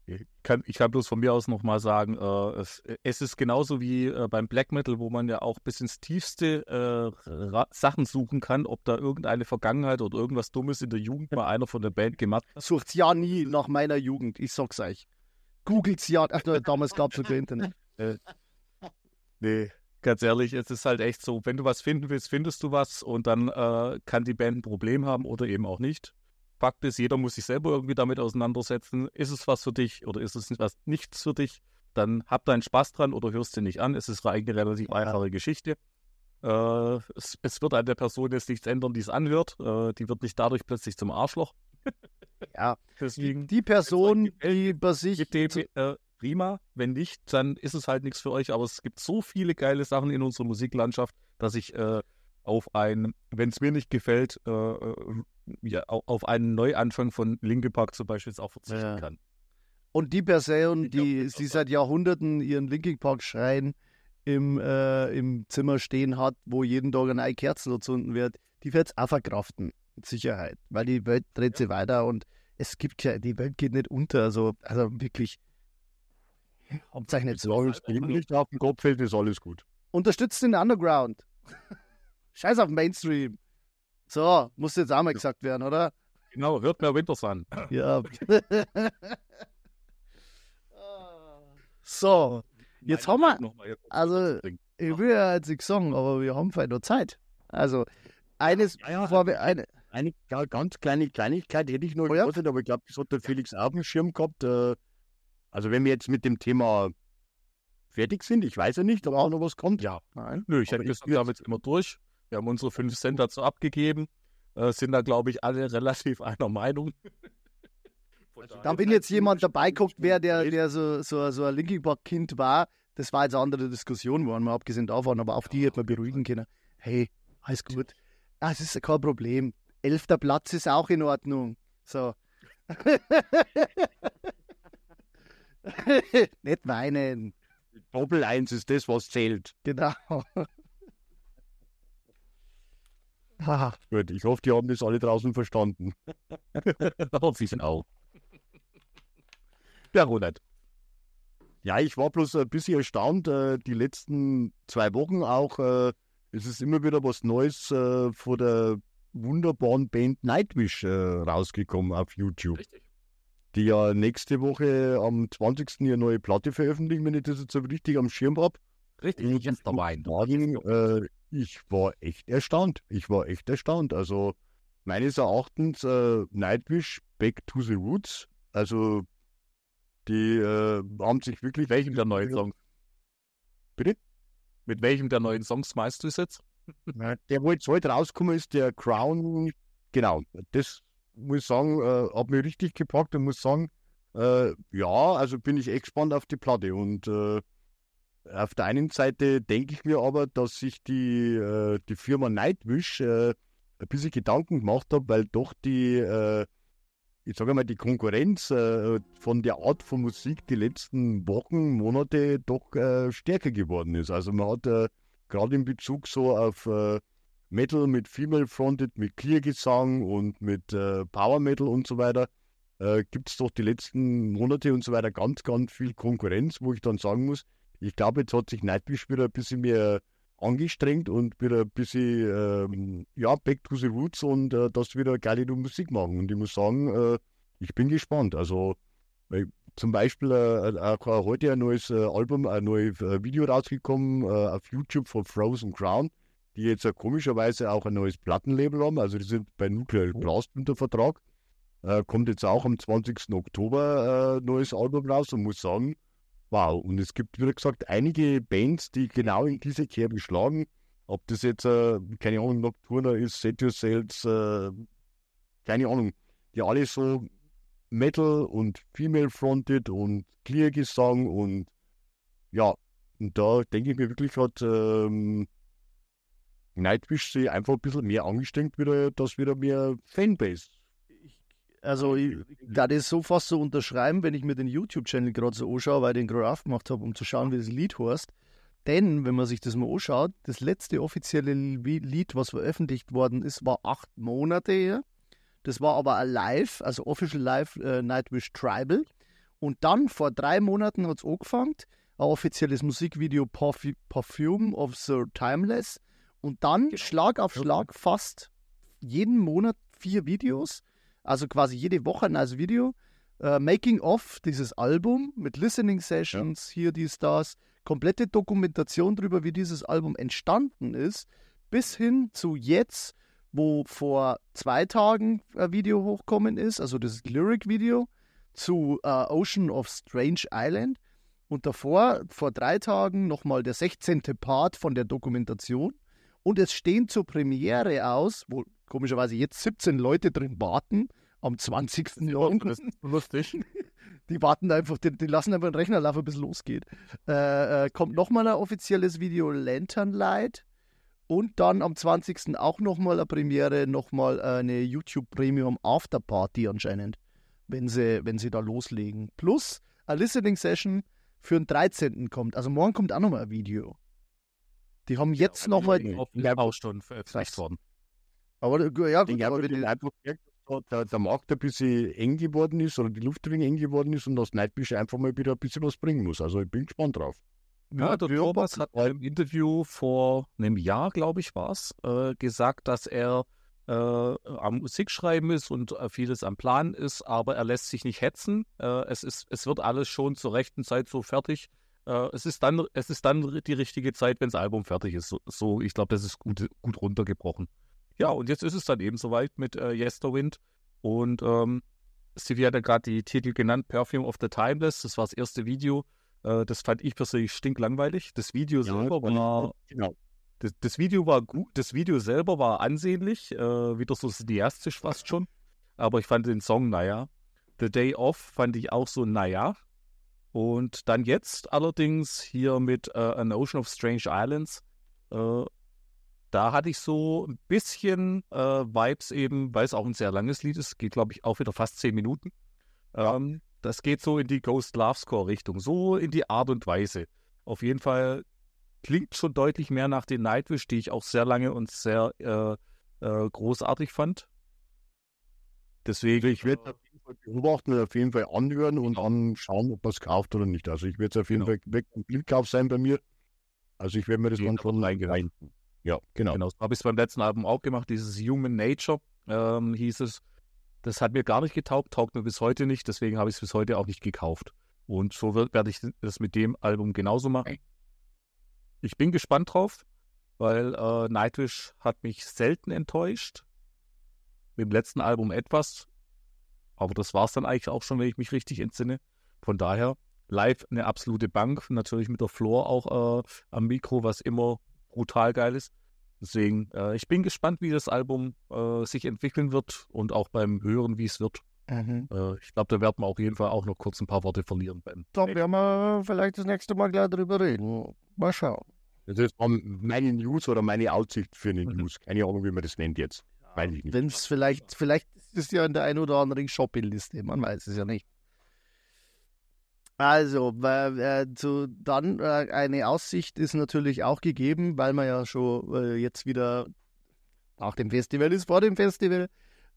Ich kann, ich kann bloß von mir aus nochmal sagen, äh, es, es, ist genauso wie äh, beim Black Metal, wo man ja auch bis ins tiefste äh, Sachen suchen kann, ob da irgendeine Vergangenheit oder irgendwas Dummes in der Jugend mal einer von der Band gemacht hat. Sucht ja nie nach meiner Jugend, ich sag's euch. Googelt's ja, ach, damals gab's schon kein Internet. Äh, nee, ganz ehrlich, es ist halt echt so, wenn du was finden willst, findest du was und dann äh, kann die Band ein Problem haben oder eben auch nicht. Fakt ist, jeder muss sich selber irgendwie damit auseinandersetzen. Ist es was für dich oder ist es was nichts für dich? Dann hab deinen Spaß dran oder hörst du nicht an. Es ist eine relativ einfache Geschichte. Äh, es, es, wird an der Person jetzt nichts ändern, die es anhört. Äh, die wird nicht dadurch plötzlich zum Arschloch. Ja, deswegen. Die Person, die bei sich. Dem, äh, prima. Wenn nicht, dann ist es halt nichts für euch. Aber es gibt so viele geile Sachen in unserer Musiklandschaft, dass ich äh, auf ein, wenn es mir nicht gefällt, äh, äh ja, auf einen Neuanfang von Linke Park zum Beispiel auch verzichten ja. kann. Und die Person, die, die seit Jahrhunderten ihren Linking Park Schrein im, äh, im Zimmer stehen hat, wo jeden Tag eine Kerzel erzunden wird, die wird es auch verkraften, mit Sicherheit. Weil die Welt dreht ja. sich weiter und es gibt ja, die Welt geht nicht unter. Also, also wirklich, Aufzeichnet ist alles gut. Nicht auf dem Kopf fällt, ist alles gut. Unterstützt den Underground. Scheiß auf Mainstream. So, muss jetzt auch mal gesagt werden, oder? Genau, hört mehr Winters an. Ja. so, jetzt Nein, haben wir. Mal, also, ich will ja jetzt nichts sagen, aber wir haben vielleicht noch Zeit. Also, eines, ja, ja, bevor wir eine. Eine ganz kleine Kleinigkeit hätte ich noch oh, ja? aber ich glaube, das hat der Felix auch auf Schirm gehabt. Äh, also wenn wir jetzt mit dem Thema fertig sind, ich weiß ja nicht, ob auch noch was kommt. Ja, nein. Nö, ich hätte gesagt, wir haben jetzt immer durch. Wir haben unsere 5 Cent dazu abgegeben. Äh, sind da, glaube ich, alle relativ einer Meinung. Also, da bin jetzt jemand dabei guckt, wer der, der so, so, so ein Linking Park-Kind war. Das war jetzt eine andere Diskussion, waren wir abgesehen davon, aber auf die hätte man beruhigen können. Hey, alles gut. Ah, es ist kein Problem. Elfter Platz ist auch in Ordnung. So. Nicht weinen. Doppel 1 ist das, was zählt. Genau. Gut, ich hoffe, die haben das alle draußen verstanden. hoffe ich auch. Ja, Ronald. Ja, ich war bloß ein bisschen erstaunt, äh, die letzten zwei Wochen auch. Äh, es ist immer wieder was Neues äh, von der wunderbaren Band Nightwish äh, rausgekommen auf YouTube. Richtig die ja nächste Woche am 20. ihre neue Platte veröffentlichen, wenn ich das jetzt so richtig am Schirm habe. Richtig, Und jetzt dabei. Sagen, äh, ich war echt erstaunt. Ich war echt erstaunt. Also meines Erachtens äh, Nightwish Back to the Roots. Also die äh, haben sich wirklich. welchem der neuen Songs? Bitte? Mit welchem der neuen Songs meinst du es jetzt? der, wo jetzt heute rausgekommen ist, der Crown. Genau, das muss sagen, äh, hat mich richtig gepackt und muss sagen, äh, ja, also bin ich echt gespannt auf die Platte. Und äh, auf der einen Seite denke ich mir aber, dass sich die, äh, die Firma Nightwish äh, ein bisschen Gedanken gemacht hat, weil doch die, äh, ich sage mal, die Konkurrenz äh, von der Art von Musik die letzten Wochen, Monate doch äh, stärker geworden ist. Also man hat äh, gerade in Bezug so auf Metal mit Female Fronted, mit Clear-Gesang und mit äh, Power Metal und so weiter, äh, gibt es doch die letzten Monate und so weiter ganz, ganz viel Konkurrenz, wo ich dann sagen muss, ich glaube, jetzt hat sich Nightwish wieder ein bisschen mehr angestrengt und wieder ein bisschen, äh, ja, back to the roots und äh, dass wieder geile Musik machen. Und ich muss sagen, äh, ich bin gespannt. Also, äh, zum Beispiel äh, heute ein neues äh, Album, ein neues Video rausgekommen auf YouTube von Frozen Crown die jetzt komischerweise auch ein neues Plattenlabel haben. Also die sind bei Nuclear mhm. Blast unter Vertrag. Äh, kommt jetzt auch am 20. Oktober ein äh, neues Album raus und muss sagen, wow. Und es gibt, wie gesagt, einige Bands, die genau in diese Kerbe schlagen. Ob das jetzt, äh, keine Ahnung, Nocturna ist, Set Yourselves, äh, keine Ahnung, die alle so Metal und Female Fronted und Clear Gesang und ja, und da denke ich mir wirklich gerade, ähm, Nightwish sich einfach ein bisschen mehr angestrengt, wieder, dass wieder mehr Fanbase. Also, ich kann das so fast so unterschreiben, wenn ich mir den YouTube-Channel gerade so anschaue, weil ich den gerade aufgemacht habe, um zu schauen, wie das Lied heißt. Denn, wenn man sich das mal anschaut, das letzte offizielle Lied, was veröffentlicht worden ist, war acht Monate her. Das war aber ein Live, also Official Live äh, Nightwish Tribal. Und dann vor drei Monaten hat es angefangen, ein offizielles Musikvideo Perf Perfume of the Timeless. Und dann genau. Schlag auf Schlag fast jeden Monat vier Videos, also quasi jede Woche ein neues Video. Uh, Making of dieses Album mit Listening Sessions, ja. hier die Stars, komplette Dokumentation darüber, wie dieses Album entstanden ist, bis hin zu jetzt, wo vor zwei Tagen ein Video hochkommen ist, also das Lyric-Video zu uh, Ocean of Strange Island. Und davor, vor drei Tagen, nochmal der 16. Part von der Dokumentation. Und es stehen zur Premiere aus, wo komischerweise jetzt 17 Leute drin warten, am 20. November. lustig. Die warten einfach, die, die, lassen einfach den Rechner laufen, bis es losgeht. Äh, äh, kommt nochmal ein offizielles Video Lantern Light und dann am 20. auch nochmal eine Premiere, nochmal eine YouTube Premium Afterparty anscheinend, wenn sie, wenn sie da loslegen. Plus eine Listening Session für den 13. kommt. Also morgen kommt auch nochmal ein Video. Die haben jetzt ja, nochmal. Ja, auch schon veröffentlicht worden. Aber ja, gut, ich habe den einfach der, der Markt ein bisschen eng geworden ist oder die Luft ein wenig eng geworden ist und das Nightwish einfach mal wieder ein bisschen was bringen muss. Also ich bin gespannt drauf. Ja, der Thomas hat im Interview vor einem Jahr, glaube ich, war es, äh, gesagt, dass er äh, am Musikschreiben ist und äh, vieles am Plan ist, aber er lässt sich nicht hetzen. Äh, es, ist, es wird alles schon zur rechten Zeit so fertig äh, es, ist dann, es ist dann die richtige Zeit, wenn das Album fertig ist. So, so ich glaube, das ist gut, gut runtergebrochen. Ja, und jetzt ist es dann eben soweit mit äh, Yesterwind. Und ähm, Stevie hat ja gerade die Titel genannt, Perfume of the Timeless. Das war das erste Video. Äh, das fand ich persönlich stinklangweilig. Das Video ja, selber war. Genau. Das, das, Video war gut, das Video selber war ansehnlich, äh, wieder so cineastisch fast schon. Aber ich fand den Song, naja. The Day Off fand ich auch so, naja. Und dann jetzt allerdings hier mit äh, An Ocean of Strange Islands. Äh, da hatte ich so ein bisschen äh, Vibes eben, weil es auch ein sehr langes Lied ist. Geht, glaube ich, auch wieder fast zehn Minuten. Ähm, das geht so in die Ghost Love Score Richtung, so in die Art und Weise. Auf jeden Fall klingt schon deutlich mehr nach den Nightwish, die ich auch sehr lange und sehr äh, äh, großartig fand. Deswegen. Ich werde beobachten und auf jeden Fall anhören und genau. dann schauen, ob man es kauft oder nicht. Also ich werde es auf jeden genau. Fall im Bildkauf sein bei mir. Also ich werde mir das dann schon rein. Ja, genau. genau. Habe ich es beim letzten Album auch gemacht, dieses Human Nature ähm, hieß es. Das hat mir gar nicht getaugt, taugt mir bis heute nicht, deswegen habe ich es bis heute auch nicht gekauft. Und so werde ich das mit dem Album genauso machen. Ich bin gespannt drauf, weil äh, Nightwish hat mich selten enttäuscht. Mit dem letzten Album etwas, aber das war es dann eigentlich auch schon, wenn ich mich richtig entsinne. Von daher, live eine absolute Bank. Natürlich mit der Floor auch äh, am Mikro, was immer brutal geil ist. Deswegen, äh, ich bin gespannt, wie das Album äh, sich entwickeln wird und auch beim Hören, wie es wird. Mhm. Äh, ich glaube, da werden wir auf jeden Fall auch noch kurz ein paar Worte verlieren. Ben. Da werden wir vielleicht das nächste Mal gleich drüber reden. Mal schauen. Das ist ähm, meine News oder meine Aussicht für eine mhm. News. Keine Ahnung, wie man das nennt jetzt. Weiß ich nicht. Wenn es vielleicht, vielleicht ist es ja in der einen oder anderen Shopping-Liste, man weiß es ja nicht. Also, äh, zu, dann äh, eine Aussicht ist natürlich auch gegeben, weil man ja schon äh, jetzt wieder nach dem Festival ist, vor dem Festival,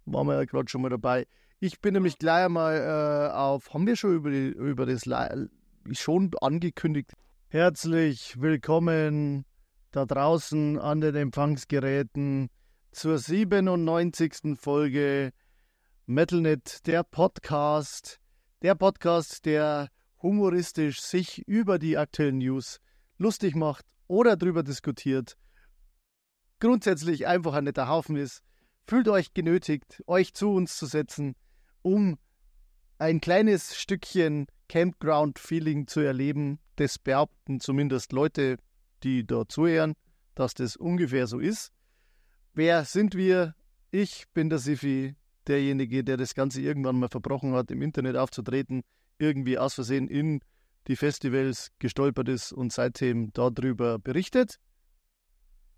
waren wir ja gerade schon mal dabei. Ich bin nämlich gleich einmal äh, auf, haben wir schon über, die, über das schon angekündigt. Herzlich willkommen da draußen an den Empfangsgeräten zur 97. Folge Metalnet, der Podcast, der Podcast, der humoristisch sich über die aktuellen News lustig macht oder drüber diskutiert. Grundsätzlich einfach ein netter Haufen ist. Fühlt euch genötigt, euch zu uns zu setzen, um ein kleines Stückchen Campground-Feeling zu erleben. Das behaupten zumindest Leute, die da zuhören, dass das ungefähr so ist. Wer sind wir? Ich bin der Sifi, derjenige, der das Ganze irgendwann mal verbrochen hat, im Internet aufzutreten, irgendwie aus Versehen in die Festivals gestolpert ist und seitdem darüber berichtet.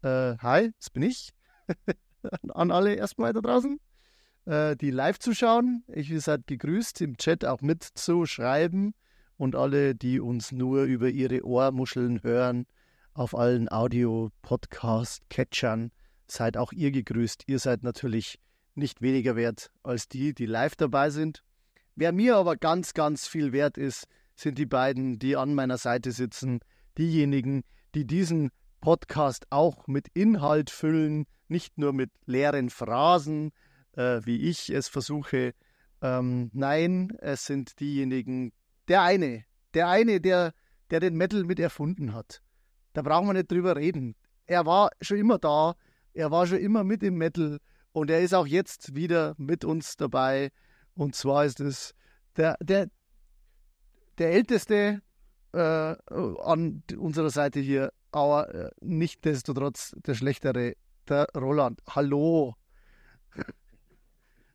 Äh, hi, das bin ich. An alle erstmal da draußen, äh, die live zuschauen. Ich seid gegrüßt, im Chat auch mitzuschreiben und alle, die uns nur über ihre Ohrmuscheln hören, auf allen Audio-Podcast-Catchern seid auch ihr gegrüßt. Ihr seid natürlich nicht weniger wert als die, die live dabei sind. Wer mir aber ganz, ganz viel wert ist, sind die beiden, die an meiner Seite sitzen, diejenigen, die diesen Podcast auch mit Inhalt füllen, nicht nur mit leeren Phrasen, äh, wie ich es versuche. Ähm, nein, es sind diejenigen, der eine, der eine, der, der den Metal mit erfunden hat. Da brauchen wir nicht drüber reden. Er war schon immer da, er war schon immer mit im Metal und er ist auch jetzt wieder mit uns dabei. Und zwar ist es der, der, der älteste äh, an unserer Seite hier, aber äh, nichtdestotrotz der schlechtere, der Roland. Hallo.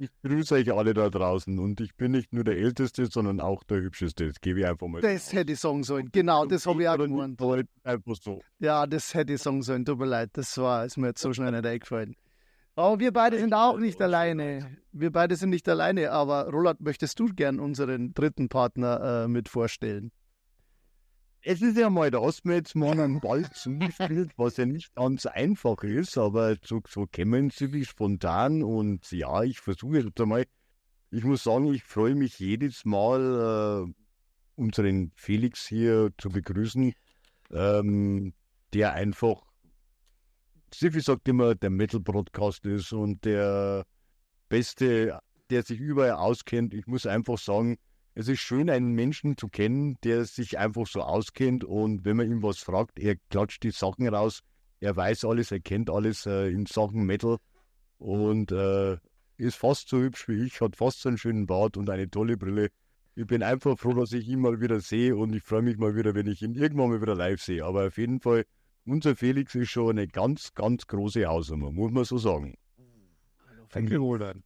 Ich grüße euch alle da draußen und ich bin nicht nur der Älteste, sondern auch der Hübscheste. Das gebe ich einfach mal. Das hätte ich sagen sollen. Genau, das habe ich auch gemeint. Einfach so. Ja, das hätte ich sagen sollen. Tut mir leid, das war, ist mir jetzt so schnell nicht eingefallen. Aber wir beide sind auch nicht alleine. Wir beide sind nicht alleine, aber Roland, möchtest du gern unseren dritten Partner äh, mit vorstellen? es ist ja mal, da hast mir jetzt mal einen Ball zugespielt, was ja nicht ganz einfach ist, aber so, so kämen wie spontan und ja, ich versuche jetzt einmal. Ich muss sagen, ich freue mich jedes Mal, äh, unseren Felix hier zu begrüßen, ähm, der einfach, Sifi sagt immer, der Metal-Broadcast ist und der Beste, der sich überall auskennt. Ich muss einfach sagen, es ist schön, einen Menschen zu kennen, der sich einfach so auskennt und wenn man ihm was fragt, er klatscht die Sachen raus. Er weiß alles, er kennt alles äh, in Sachen Metal und äh, ist fast so hübsch wie ich, hat fast so einen schönen Bart und eine tolle Brille. Ich bin einfach froh, dass ich ihn mal wieder sehe und ich freue mich mal wieder, wenn ich ihn irgendwann mal wieder live sehe. Aber auf jeden Fall, unser Felix ist schon eine ganz, ganz große Hausnummer, muss man so sagen. Hallo, Roland.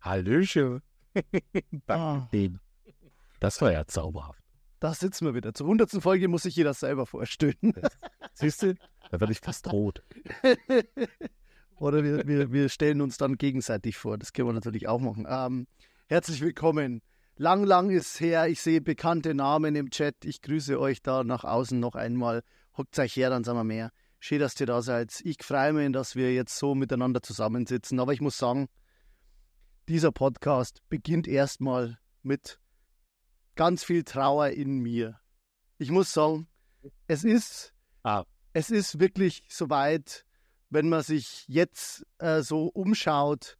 Hallöchen. Danke. Ah. Das war ja zauberhaft. Da sitzen wir wieder. Zur hundertsten Folge muss sich jeder selber vorstellen. Siehst du? Da werde ich fast rot. Oder wir, wir, wir stellen uns dann gegenseitig vor. Das können wir natürlich auch machen. Ähm, herzlich willkommen. Lang, lang ist her. Ich sehe bekannte Namen im Chat. Ich grüße euch da nach außen noch einmal. Hockt euch her, dann sind wir mehr. Schön, dass ihr da seid. Ich freue mich, dass wir jetzt so miteinander zusammensitzen. Aber ich muss sagen, dieser Podcast beginnt erstmal mit ganz viel Trauer in mir. Ich muss sagen, es ist, ah. es ist wirklich soweit, wenn man sich jetzt äh, so umschaut,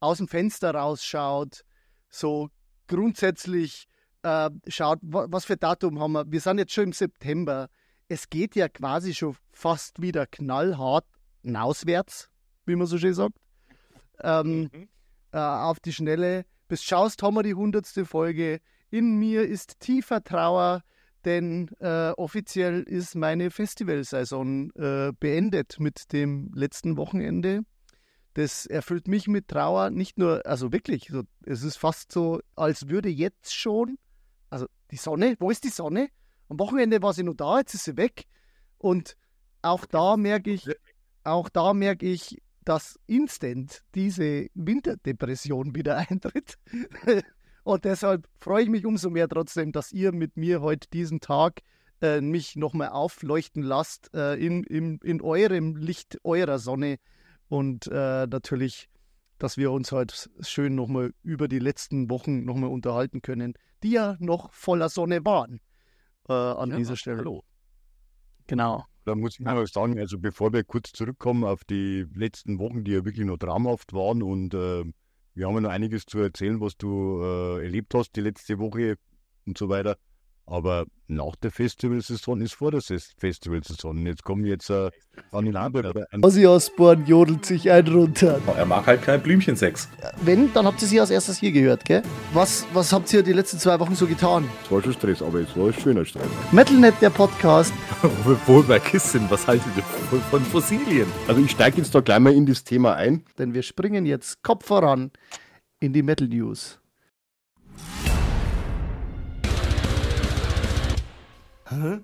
aus dem Fenster rausschaut, so grundsätzlich äh, schaut, was für Datum haben wir. Wir sind jetzt schon im September. Es geht ja quasi schon fast wieder knallhart nauswärts, wie man so schön sagt. Ähm, mhm. äh, auf die Schnelle. Bis schaust, haben wir die hundertste Folge. In mir ist tiefer Trauer, denn äh, offiziell ist meine Festivalsaison äh, beendet mit dem letzten Wochenende. Das erfüllt mich mit Trauer, nicht nur, also wirklich, so, es ist fast so, als würde jetzt schon, also die Sonne, wo ist die Sonne? Am Wochenende war sie nur da, jetzt ist sie weg. Und auch da merke ich, auch da merke ich, dass instant diese Winterdepression wieder eintritt. Und deshalb freue ich mich umso mehr trotzdem, dass ihr mit mir heute diesen Tag äh, mich nochmal aufleuchten lasst äh, in, in, in eurem Licht, eurer Sonne. Und äh, natürlich, dass wir uns heute schön nochmal über die letzten Wochen nochmal unterhalten können, die ja noch voller Sonne waren äh, an ja, dieser Stelle. Hallo. Genau. Da muss ich mal sagen, also bevor wir kurz zurückkommen auf die letzten Wochen, die ja wirklich noch traumhaft waren und äh, wir haben ja noch einiges zu erzählen, was du äh, erlebt hast die letzte Woche und so weiter. Aber nach der Festivalsaison ist vor der Festivalsaison. Jetzt kommen jetzt äh, an den anderen. Ozzy Osbourne jodelt sich ein runter. Er mag halt kein Blümchensex. Wenn, dann habt ihr sie als erstes hier gehört, gell? Was, was habt ihr die letzten zwei Wochen so getan? Es war schon Stress, aber es war ein schöner Stress. Metalnet, der Podcast. Wohl bei Kissen, was haltet ihr von Fossilien? Also ich steige jetzt da gleich mal in das Thema ein. Denn wir springen jetzt Kopf voran in die Metal News. Huh?